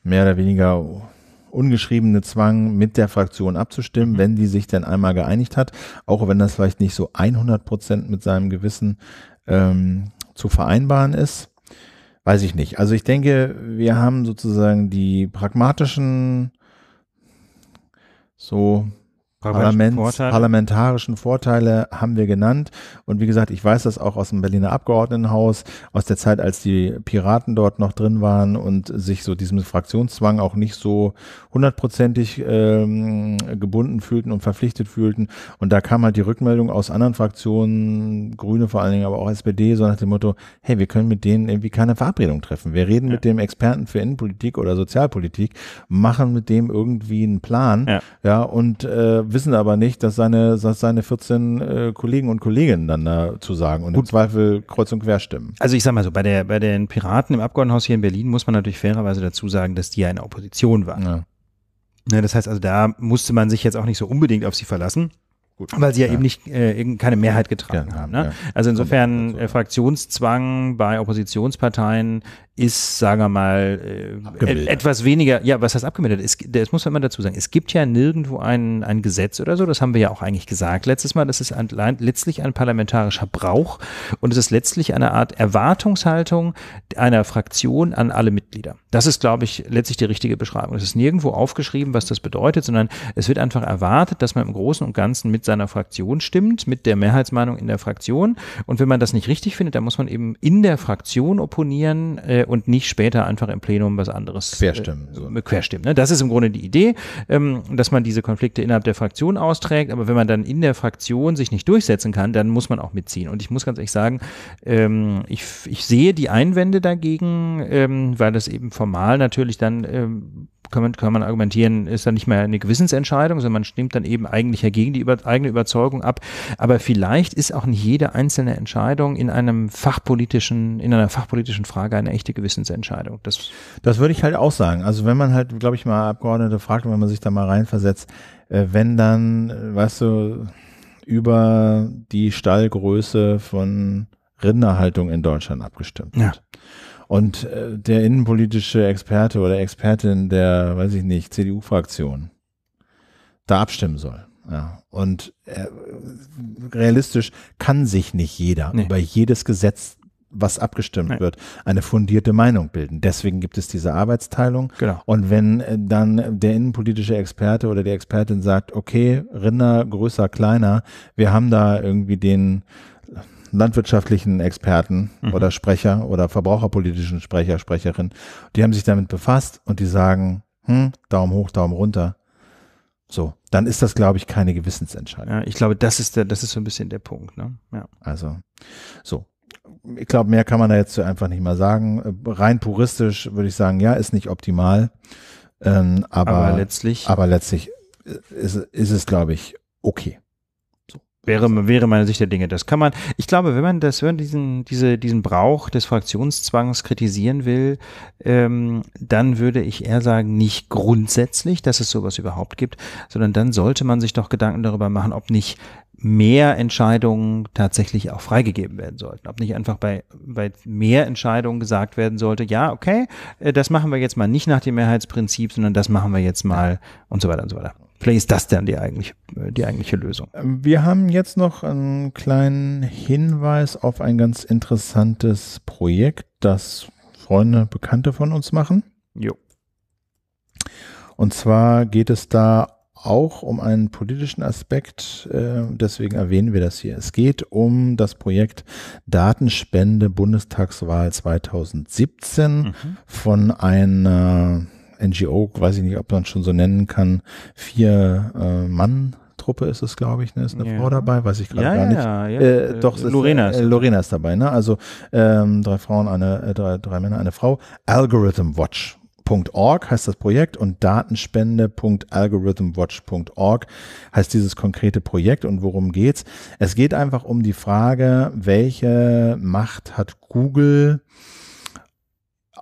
mehr oder weniger ungeschriebene Zwang, mit der Fraktion abzustimmen, mhm. wenn die sich denn einmal geeinigt hat, auch wenn das vielleicht nicht so 100 Prozent mit seinem Gewissen ähm, zu vereinbaren ist. Weiß ich nicht. Also ich denke, wir haben sozusagen die pragmatischen, so Parlaments, Vorteile. parlamentarischen Vorteile haben wir genannt. Und wie gesagt, ich weiß das auch aus dem Berliner Abgeordnetenhaus, aus der Zeit, als die Piraten dort noch drin waren und sich so diesem Fraktionszwang auch nicht so hundertprozentig ähm, gebunden fühlten und verpflichtet fühlten. Und da kam halt die Rückmeldung aus anderen Fraktionen, Grüne vor allen Dingen, aber auch SPD, so nach dem Motto, hey, wir können mit denen irgendwie keine Verabredung treffen. Wir reden ja. mit dem Experten für Innenpolitik oder Sozialpolitik, machen mit dem irgendwie einen Plan, ja, ja und äh, wissen aber nicht, dass seine, dass seine 14 äh, Kollegen und Kolleginnen dann dazu sagen und Gut. im Zweifel kreuz und quer stimmen. Also ich sag mal so, bei, der, bei den Piraten im Abgeordnetenhaus hier in Berlin muss man natürlich fairerweise dazu sagen, dass die ja in der Opposition waren. Ja. Ja, ne, das heißt also, da musste man sich jetzt auch nicht so unbedingt auf sie verlassen. Gut. Weil sie ja, ja. eben nicht äh, keine Mehrheit getragen ja, haben. Ne? Also insofern äh, Fraktionszwang bei Oppositionsparteien ist, sagen wir mal, äh, etwas weniger, ja, was heißt abgemildert? Es, das muss man immer dazu sagen. Es gibt ja nirgendwo ein, ein Gesetz oder so, das haben wir ja auch eigentlich gesagt letztes Mal, das ist ein, letztlich ein parlamentarischer Brauch und es ist letztlich eine Art Erwartungshaltung einer Fraktion an alle Mitglieder. Das ist, glaube ich, letztlich die richtige Beschreibung. Es ist nirgendwo aufgeschrieben, was das bedeutet, sondern es wird einfach erwartet, dass man im Großen und Ganzen mit seiner Fraktion stimmt, mit der Mehrheitsmeinung in der Fraktion und wenn man das nicht richtig findet, dann muss man eben in der Fraktion opponieren äh, äh, und nicht später einfach im Plenum was anderes. Äh, Querstimmen. Äh, so. Querstimmen. Ne? Das ist im Grunde die Idee, ähm, dass man diese Konflikte innerhalb der Fraktion austrägt. Aber wenn man dann in der Fraktion sich nicht durchsetzen kann, dann muss man auch mitziehen. Und ich muss ganz ehrlich sagen, ähm, ich, ich sehe die Einwände dagegen, ähm, weil das eben formal natürlich dann ähm, kann man, kann man argumentieren, ist dann nicht mehr eine Gewissensentscheidung, sondern man stimmt dann eben eigentlich ja gegen die über, eigene Überzeugung ab. Aber vielleicht ist auch nicht jede einzelne Entscheidung in einem fachpolitischen, in einer fachpolitischen Frage eine echte Gewissensentscheidung. Das, das würde ich halt auch sagen. Also wenn man halt, glaube ich, mal Abgeordnete fragt und wenn man sich da mal reinversetzt, äh, wenn dann, äh, weißt du, über die Stallgröße von Rinderhaltung in Deutschland abgestimmt wird. Ja und äh, der innenpolitische Experte oder Expertin der, weiß ich nicht, CDU-Fraktion da abstimmen soll. Ja. Und äh, realistisch kann sich nicht jeder nee. über jedes Gesetz was abgestimmt Nein. wird, eine fundierte Meinung bilden. Deswegen gibt es diese Arbeitsteilung. Genau. Und wenn äh, dann der innenpolitische Experte oder die Expertin sagt, okay, Rinder größer, kleiner, wir haben da irgendwie den landwirtschaftlichen Experten mhm. oder Sprecher oder verbraucherpolitischen Sprecher, Sprecherin. Die haben sich damit befasst und die sagen, hm, Daumen hoch, Daumen runter. So, dann ist das, glaube ich, keine Gewissensentscheidung. Ja, ich glaube, das ist der, das ist so ein bisschen der Punkt. Ne? Ja. Also, so. Ich glaube, mehr kann man da jetzt einfach nicht mal sagen. Rein puristisch würde ich sagen, ja, ist nicht optimal. Ähm, aber, aber letztlich, aber letztlich äh, ist, ist es, glaube ich, okay. Wäre, wäre meine Sicht der Dinge. Das kann man, ich glaube, wenn man das, wenn man diesen, diese, diesen Brauch des Fraktionszwangs kritisieren will, ähm, dann würde ich eher sagen, nicht grundsätzlich, dass es sowas überhaupt gibt, sondern dann sollte man sich doch Gedanken darüber machen, ob nicht mehr Entscheidungen tatsächlich auch freigegeben werden sollten. Ob nicht einfach bei, bei mehr Entscheidungen gesagt werden sollte, ja, okay, äh, das machen wir jetzt mal nicht nach dem Mehrheitsprinzip, sondern das machen wir jetzt mal und so weiter und so weiter. Vielleicht ist das dann die eigentliche, die eigentliche Lösung. Ähm, wir haben jetzt noch einen kleinen Hinweis auf ein ganz interessantes Projekt, das Freunde, Bekannte von uns machen. Jo. Und zwar geht es da auch um einen politischen Aspekt, äh, deswegen erwähnen wir das hier. Es geht um das Projekt Datenspende Bundestagswahl 2017 mhm. von einer NGO, weiß ich nicht, ob man schon so nennen kann, vier äh, Mann Truppe ist es, glaube ich. Ne? Ist eine ja. Frau dabei? Weiß ich gerade ja, gar nicht. Ja, ja. Äh, doch, äh, Lorena, äh, ist, äh, Lorena ist dabei. Ne? Also ähm, drei Frauen, eine, äh, drei, drei Männer, eine Frau. algorithmwatch.org heißt das Projekt und datenspende.algorithmwatch.org heißt dieses konkrete Projekt und worum geht es? Es geht einfach um die Frage, welche Macht hat Google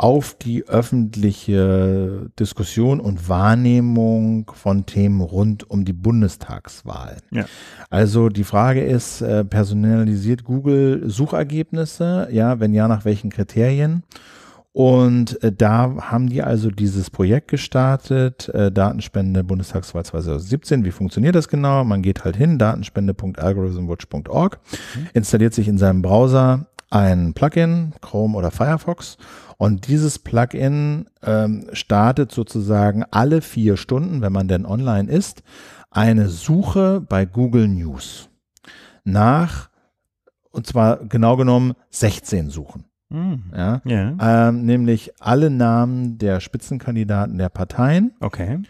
auf die öffentliche Diskussion und Wahrnehmung von Themen rund um die Bundestagswahl. Ja. Also die Frage ist, äh, personalisiert Google Suchergebnisse? Ja, wenn ja, nach welchen Kriterien? Und äh, da haben die also dieses Projekt gestartet, äh, Datenspende Bundestagswahl 2017. Wie funktioniert das genau? Man geht halt hin, datenspende.algorithmwatch.org, mhm. installiert sich in seinem Browser ein Plugin, Chrome oder Firefox und dieses Plugin ähm, startet sozusagen alle vier Stunden, wenn man denn online ist, eine Suche bei Google News nach, und zwar genau genommen 16 Suchen. Mhm. Ja? Yeah. Ähm, nämlich alle Namen der Spitzenkandidaten der Parteien okay.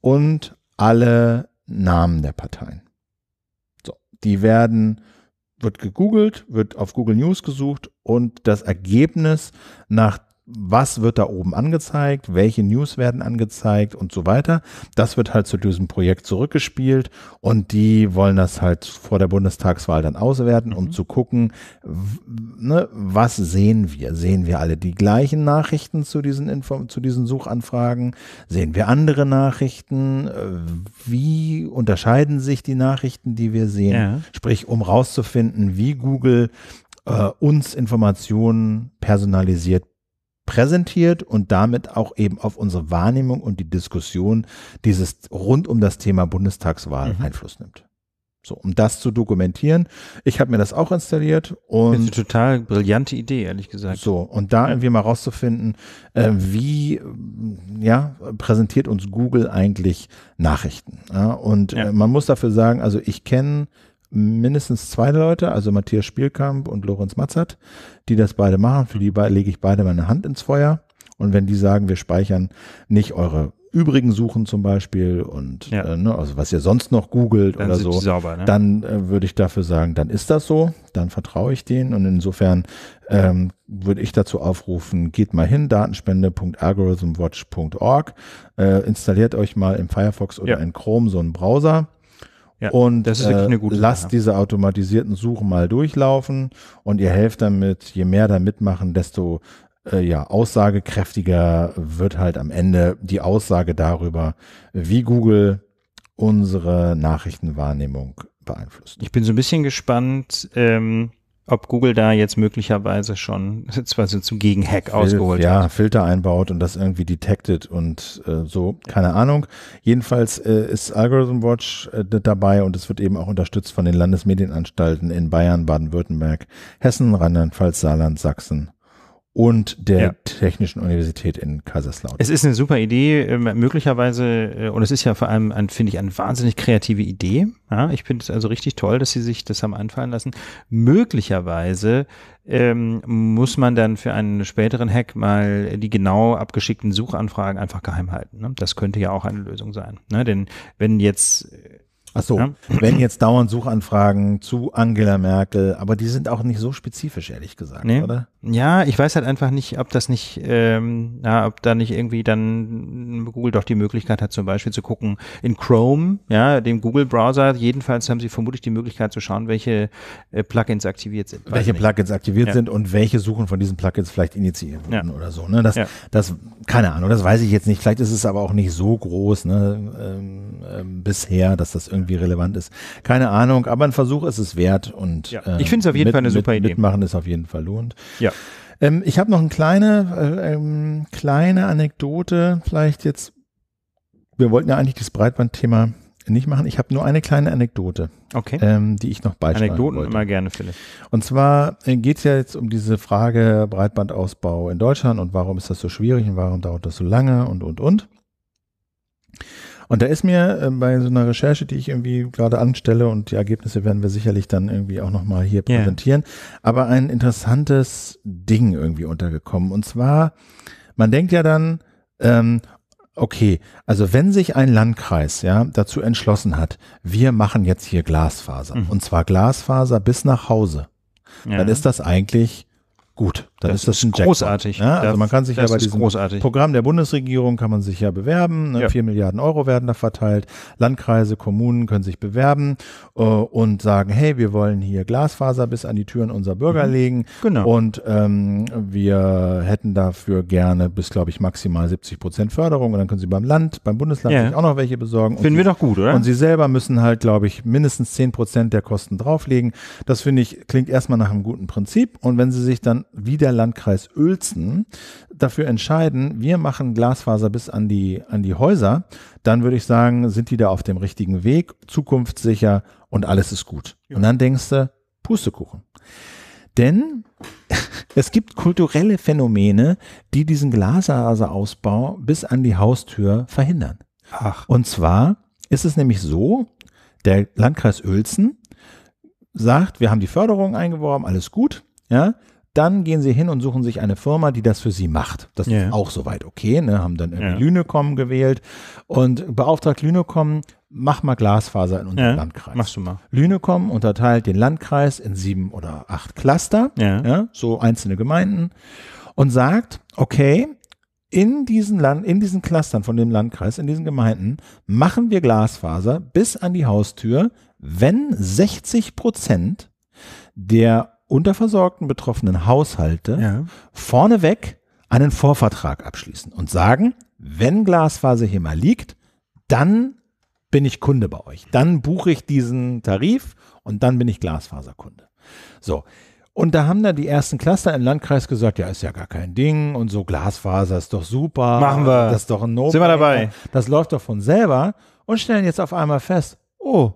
und alle Namen der Parteien. So, die werden wird gegoogelt, wird auf Google News gesucht und das Ergebnis nach was wird da oben angezeigt, welche News werden angezeigt und so weiter. Das wird halt zu diesem Projekt zurückgespielt und die wollen das halt vor der Bundestagswahl dann auswerten, um mhm. zu gucken, ne, was sehen wir? Sehen wir alle die gleichen Nachrichten zu diesen, Info zu diesen Suchanfragen? Sehen wir andere Nachrichten? Äh, wie unterscheiden sich die Nachrichten, die wir sehen? Ja. Sprich, um rauszufinden, wie Google äh, uns Informationen personalisiert präsentiert und damit auch eben auf unsere Wahrnehmung und die Diskussion dieses rund um das Thema Bundestagswahl mhm. Einfluss nimmt. So, um das zu dokumentieren. Ich habe mir das auch installiert und. Das ist eine total brillante Idee, ehrlich gesagt. So, und da irgendwie mal rauszufinden, äh, wie ja, präsentiert uns Google eigentlich Nachrichten. Ja? Und ja. Äh, man muss dafür sagen, also ich kenne mindestens zwei Leute, also Matthias Spielkamp und Lorenz Matzert, die das beide machen. Für die lege ich beide meine Hand ins Feuer. Und wenn die sagen, wir speichern nicht eure übrigen Suchen zum Beispiel und ja. äh, ne, also was ihr sonst noch googelt dann oder so, sauber, ne? dann äh, würde ich dafür sagen, dann ist das so, dann vertraue ich denen und insofern ähm, würde ich dazu aufrufen, geht mal hin, datenspende.algorithmwatch.org, äh, installiert euch mal im Firefox oder ja. in Chrome so einen Browser ja, und das ist wirklich eine äh, gute äh, lasst diese automatisierten Suchen mal durchlaufen und ihr helft damit, je mehr da mitmachen, desto äh, ja, aussagekräftiger wird halt am Ende die Aussage darüber, wie Google unsere Nachrichtenwahrnehmung beeinflusst. Ich bin so ein bisschen gespannt, ähm, ob Google da jetzt möglicherweise schon also zum Gegenhack Fil ausgeholt ja, hat. Ja, Filter einbaut und das irgendwie detected und äh, so, keine Ahnung. Jedenfalls äh, ist Algorithm Watch äh, dabei und es wird eben auch unterstützt von den Landesmedienanstalten in Bayern, Baden-Württemberg, Hessen, Rheinland-Pfalz, Saarland, Sachsen und der ja. Technischen Universität in Kaiserslautern. Es ist eine super Idee, äh, möglicherweise, äh, und es ist ja vor allem, ein, finde ich, eine wahnsinnig kreative Idee. Ja, ich finde es also richtig toll, dass Sie sich das haben einfallen lassen. Möglicherweise ähm, muss man dann für einen späteren Hack mal die genau abgeschickten Suchanfragen einfach geheim halten. Ne? Das könnte ja auch eine Lösung sein. Ne? Denn wenn jetzt Ach so, ja? wenn jetzt dauernd Suchanfragen zu Angela Merkel, aber die sind auch nicht so spezifisch, ehrlich gesagt, nee. oder? Ja, ich weiß halt einfach nicht, ob das nicht, ähm, ja, ob da nicht irgendwie dann Google doch die Möglichkeit hat, zum Beispiel zu gucken, in Chrome, ja, dem Google-Browser, jedenfalls haben sie vermutlich die Möglichkeit zu schauen, welche äh, Plugins aktiviert sind. Welche Plugins aktiviert ja. sind und welche Suchen von diesen Plugins vielleicht initiiert wurden ja. oder so. Ne? Das, das, keine Ahnung, das weiß ich jetzt nicht. Vielleicht ist es aber auch nicht so groß ne, ähm, äh, bisher, dass das irgendwie sagen, wie relevant ist. Keine Ahnung, aber ein Versuch ist es wert. Und, ja. Äh, ich finde es auf jeden mit, Fall eine super mit, Idee. Mitmachen ist auf jeden Fall lohnt. Ja. Ähm, ich habe noch eine kleine, äh, ähm, kleine Anekdote, vielleicht jetzt. Wir wollten ja eigentlich das Breitbandthema nicht machen. Ich habe nur eine kleine Anekdote, okay. ähm, die ich noch beitragen Anekdoten wollte. immer gerne, Philipp. Und zwar äh, geht es ja jetzt um diese Frage Breitbandausbau in Deutschland und warum ist das so schwierig und warum dauert das so lange und, und, und. Und da ist mir äh, bei so einer Recherche, die ich irgendwie gerade anstelle und die Ergebnisse werden wir sicherlich dann irgendwie auch nochmal hier präsentieren, yeah. aber ein interessantes Ding irgendwie untergekommen. Und zwar, man denkt ja dann, ähm, okay, also wenn sich ein Landkreis ja dazu entschlossen hat, wir machen jetzt hier Glasfaser mhm. und zwar Glasfaser bis nach Hause, ja. dann ist das eigentlich gut. Dann das ist das ein großartig. Ne? Also man kann sich das ja bei diesem großartig. Programm der Bundesregierung kann man sich ja bewerben. Ne? Vier Ja. Milliarden Euro werden da verteilt. Landkreise, Kommunen können sich bewerben äh, und sagen, hey, wir wollen hier Glasfaser bis an die Türen unserer Bürger mhm. legen. Genau. Und ähm, wir hätten dafür gerne bis, glaube ich, maximal 70 Prozent Förderung. Und dann können Sie beim Land, beim Bundesland ja. sich auch noch welche besorgen. Finden wir Sie, doch gut, oder? Und Sie selber müssen halt, glaube ich, mindestens 10 Prozent der Kosten drauflegen. Das finde ich, klingt erstmal nach einem guten Prinzip. Und wenn Sie sich dann wieder der Landkreis Uelzen dafür entscheiden, wir machen Glasfaser bis an die, an die Häuser, dann würde ich sagen, sind die da auf dem richtigen Weg, zukunftssicher und alles ist gut. Ja. Und dann denkst du, Pustekuchen. Denn es gibt kulturelle Phänomene, die diesen Glasfaserausbau bis an die Haustür verhindern. Ach. Und zwar ist es nämlich so, der Landkreis Uelzen sagt, wir haben die Förderung eingeworben, alles gut, ja, dann gehen sie hin und suchen sich eine Firma, die das für sie macht. Das yeah. ist auch soweit okay. Ne? Haben dann irgendwie yeah. Lünecom gewählt und beauftragt Lünecom, mach mal Glasfaser in unserem ja, Landkreis. Machst du mal. Lünekom unterteilt den Landkreis in sieben oder acht Cluster, ja. ja. so einzelne Gemeinden, und sagt, okay, in diesen Land, in diesen Clustern von dem Landkreis, in diesen Gemeinden, machen wir Glasfaser bis an die Haustür, wenn 60 Prozent der unterversorgten betroffenen Haushalte ja. vorneweg einen Vorvertrag abschließen und sagen, wenn Glasfaser hier mal liegt, dann bin ich Kunde bei euch. Dann buche ich diesen Tarif und dann bin ich Glasfaserkunde. So. Und da haben dann die ersten Cluster im Landkreis gesagt, ja, ist ja gar kein Ding und so Glasfaser ist doch super. Machen wir. Das ist doch ein no Sind wir dabei. Das läuft doch von selber und stellen jetzt auf einmal fest, oh,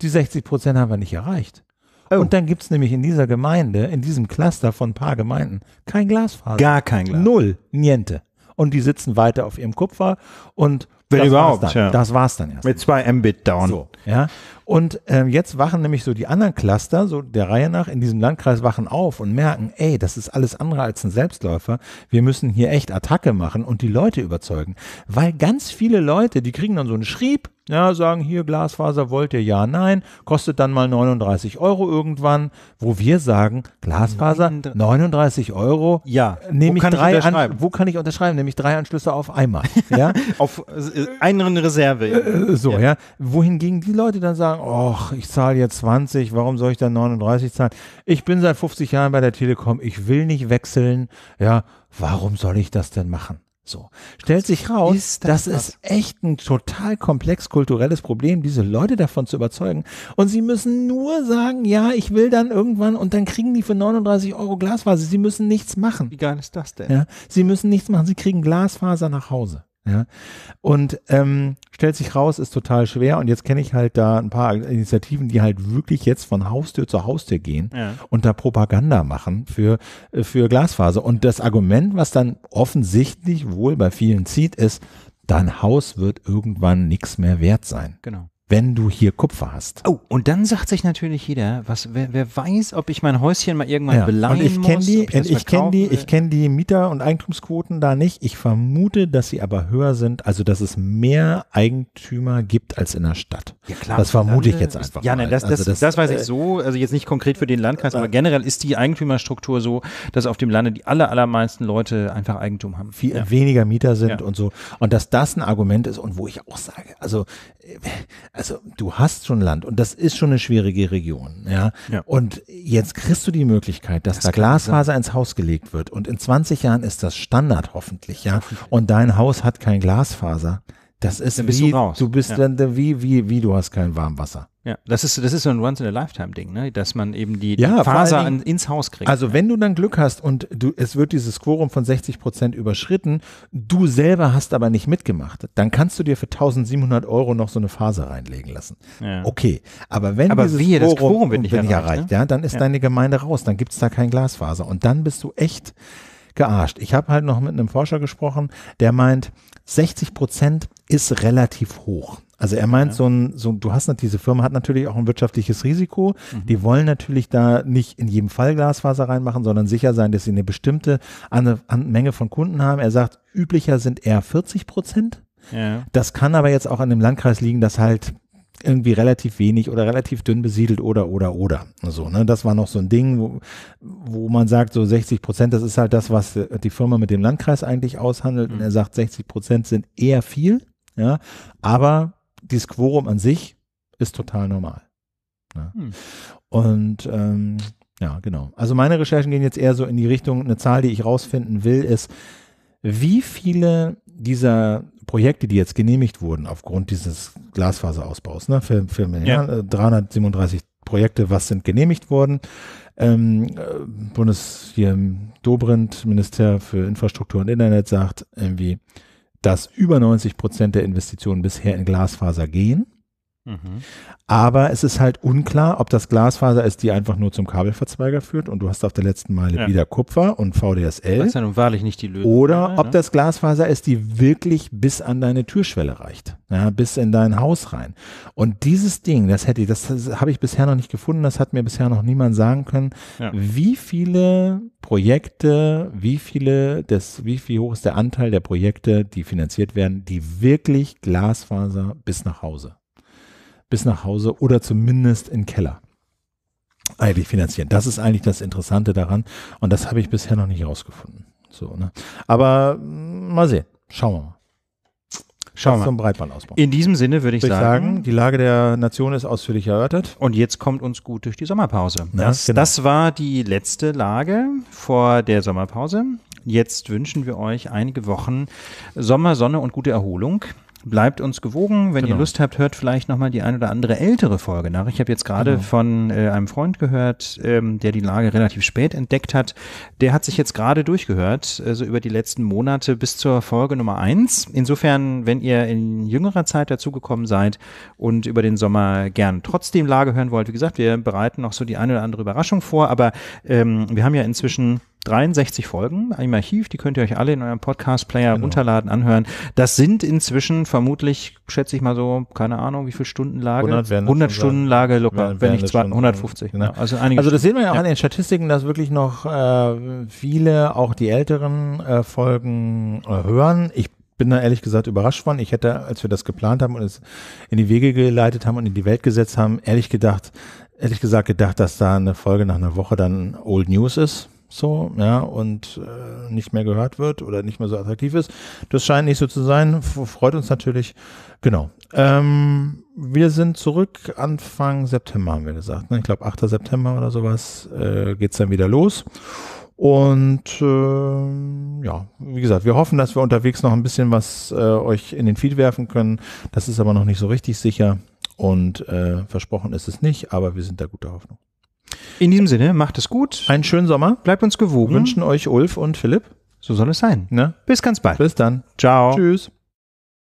die 60 Prozent haben wir nicht erreicht. Oh. Und dann gibt es nämlich in dieser Gemeinde, in diesem Cluster von ein paar Gemeinden, kein Glasfaser. Gar kein Glas. Null, niente. Und die sitzen weiter auf ihrem Kupfer und Wenn das überhaupt, war's dann. Ja. Das war's dann erst. Mit zwei Mbit down. So, ja. Und äh, jetzt wachen nämlich so die anderen Cluster, so der Reihe nach, in diesem Landkreis wachen auf und merken, ey, das ist alles andere als ein Selbstläufer. Wir müssen hier echt Attacke machen und die Leute überzeugen. Weil ganz viele Leute, die kriegen dann so einen Schrieb, ja, sagen hier Glasfaser wollt ihr ja, nein, kostet dann mal 39 Euro irgendwann, wo wir sagen, Glasfaser 39 Euro, ja, nehme ich drei an, wo kann ich unterschreiben, Nämlich drei Anschlüsse auf einmal, ja, auf äh, äh einen Reserve, ja. Äh, so, ja. ja. Wohingegen die Leute dann sagen, sagen, oh, ich zahle jetzt 20, warum soll ich dann 39 zahlen? Ich bin seit 50 Jahren bei der Telekom, ich will nicht wechseln. Ja, warum soll ich das denn machen? So. Stellt sich raus, ist das, das ist echt ein total komplex kulturelles Problem, diese Leute davon zu überzeugen. Und sie müssen nur sagen, ja, ich will dann irgendwann und dann kriegen die für 39 Euro Glasfaser. Sie müssen nichts machen. Wie geil ist das denn? Ja, sie müssen nichts machen. Sie kriegen Glasfaser nach Hause. Ja. Und ähm, stellt sich raus, ist total schwer. Und jetzt kenne ich halt da ein paar Initiativen, die halt wirklich jetzt von Haustür zu Haustür gehen ja. und da Propaganda machen für, äh, für Glasfaser. Und das Argument, was dann offensichtlich wohl bei vielen zieht, ist, dein Haus wird irgendwann nichts mehr wert sein. Genau wenn du hier Kupfer hast. Oh, und dann sagt sich natürlich jeder, was, wer, wer weiß, ob ich mein Häuschen mal irgendwann ja. beleihen und ich kenn muss. Die, ich, ich kenne die, ich kenne die Mieter- und Eigentumsquoten da nicht. Ich vermute, dass sie aber höher sind, also dass es mehr Eigentümer gibt als in der Stadt. Ja klar. Das vermute Lande ich äh, jetzt einfach. ja, nein, das, das, also das, das, weiß ich äh, so. Also jetzt nicht konkret für den Landkreis, äh, aber generell ist die Eigentümerstruktur so, dass auf dem Lande die aller, allermeisten Leute einfach Eigentum haben. Viel ja. weniger Mieter sind ja. und so. Und dass das ein Argument ist und wo ich auch sage, also also du hast schon Land und das ist schon eine schwierige Region, ja. ja. Und jetzt kriegst du die Möglichkeit, dass das da Glasfaser sein. ins Haus gelegt wird und in 20 Jahren ist das Standard hoffentlich, ja. Und dein Haus hat kein Glasfaser. Das ist dann bist wie, du raus. Du bist ja. dann wie, wie, wie, du hast kein Warmwasser. Ja, das ist, das ist so ein Once-in-a-Lifetime-Ding, ne? dass man eben die, die ja, Faser Dingen, ins Haus kriegt. Also, wenn du dann Glück hast und du, es wird dieses Quorum von 60 Prozent überschritten, du selber hast aber nicht mitgemacht, dann kannst du dir für 1700 Euro noch so eine Faser reinlegen lassen. Ja. Okay, aber wenn aber dieses wehe, Quorum, Quorum wird nicht erreicht, erreicht ne? ja, dann ist deine Gemeinde raus, dann gibt es da kein Glasfaser und dann bist du echt gearscht. Ich habe halt noch mit einem Forscher gesprochen, der meint, 60 Prozent ist relativ hoch. Also er meint, ja. so ein, so, du hast diese Firma hat natürlich auch ein wirtschaftliches Risiko. Mhm. Die wollen natürlich da nicht in jedem Fall Glasfaser reinmachen, sondern sicher sein, dass sie eine bestimmte eine, eine Menge von Kunden haben. Er sagt, üblicher sind eher 40 Prozent. Ja. Das kann aber jetzt auch an dem Landkreis liegen, dass halt irgendwie relativ wenig oder relativ dünn besiedelt oder oder oder so ne das war noch so ein Ding wo, wo man sagt so 60 Prozent das ist halt das was die Firma mit dem Landkreis eigentlich aushandelt mhm. und er sagt 60 Prozent sind eher viel ja aber dieses Quorum an sich ist total normal ja. Ne? Hm. und ähm, ja genau also meine Recherchen gehen jetzt eher so in die Richtung eine Zahl die ich rausfinden will ist wie viele dieser Projekte, die jetzt genehmigt wurden aufgrund dieses Glasfaserausbaus, ne, für, für ja. 337 äh, Projekte, was sind genehmigt worden? Ähm, äh, Bundes hier Dobrindt, Minister für Infrastruktur und Internet, sagt irgendwie, dass über 90 Prozent der Investitionen bisher in Glasfaser gehen. Mhm. Aber es ist halt unklar, ob das Glasfaser ist, die einfach nur zum Kabelverzweiger führt und du hast auf der letzten Meile ja. wieder Kupfer und VDSL. Das ist ja nun wahrlich nicht die Lösung. Oder ob ne? das Glasfaser ist, die wirklich bis an deine Türschwelle reicht, ja, bis in dein Haus rein. Und dieses Ding, das hätte ich, das, das habe ich bisher noch nicht gefunden, das hat mir bisher noch niemand sagen können, ja. wie viele Projekte, wie viele, das, wie viel hoch ist der Anteil der Projekte, die finanziert werden, die wirklich Glasfaser bis nach Hause bis nach Hause oder zumindest in den Keller eigentlich finanzieren. Das ist eigentlich das Interessante daran und das habe ich bisher noch nicht rausgefunden. So, ne? Aber mm, mal sehen. Schauen wir mal. Schauen wir mal. zum Breitbandausbau. In diesem Sinne würde ich, würde ich sagen, sagen, die Lage der Nation ist ausführlich erörtert. Und jetzt kommt uns gut durch die Sommerpause. Na, das, genau. das war die letzte Lage vor der Sommerpause. Jetzt wünschen wir euch einige Wochen Sommer, Sonne und gute Erholung bleibt uns gewogen. Wenn genau. ihr Lust habt, hört vielleicht nochmal die ein oder andere ältere Folge nach. Ich habe jetzt gerade genau. von äh, einem Freund gehört, ähm, der die Lage relativ spät entdeckt hat. Der hat sich jetzt gerade durchgehört, also über die letzten Monate bis zur Folge Nummer eins. Insofern, wenn ihr in jüngerer Zeit dazugekommen seid und über den Sommer gern trotzdem Lage hören wollt, wie gesagt, wir bereiten noch so die ein oder andere Überraschung vor, aber ähm, wir haben ja inzwischen 63 Folgen im Archiv, die könnt ihr euch alle in eurem Podcast-Player genau. runterladen, anhören. Das sind inzwischen vermutlich, schätze ich mal so, keine Ahnung, wie viel Stundenlage. 100, 100 Stunden Lage locker, wenn nicht zwei, 150. Ne? Genau. Ja, also, also das sehen wir ja auch ja. an den Statistiken, dass wirklich noch äh, viele, auch die älteren äh, Folgen äh, hören. Ich bin da ehrlich gesagt überrascht von. Ich hätte, als wir das geplant haben und es in die Wege geleitet haben und in die Welt gesetzt haben, ehrlich gedacht, ehrlich gesagt gedacht, dass da eine Folge nach einer Woche dann Old News ist so, ja, und äh, nicht mehr gehört wird oder nicht mehr so attraktiv ist. Das scheint nicht so zu sein, freut uns natürlich. Genau. Ähm, wir sind zurück, Anfang September haben wir gesagt. Ne? Ich glaube, 8. September oder sowas äh, geht es dann wieder los. Und äh, ja, wie gesagt, wir hoffen, dass wir unterwegs noch ein bisschen was äh, euch in den Feed werfen können. Das ist aber noch nicht so richtig sicher und äh, versprochen ist es nicht, aber wir sind da guter Hoffnung. In diesem Sinne, macht es gut. Einen schönen Sommer. Bleibt uns gewogen. Wünschen euch Ulf und Philipp. So soll es sein. Ne? Bis ganz bald. Bis dann. Ciao. Tschüss.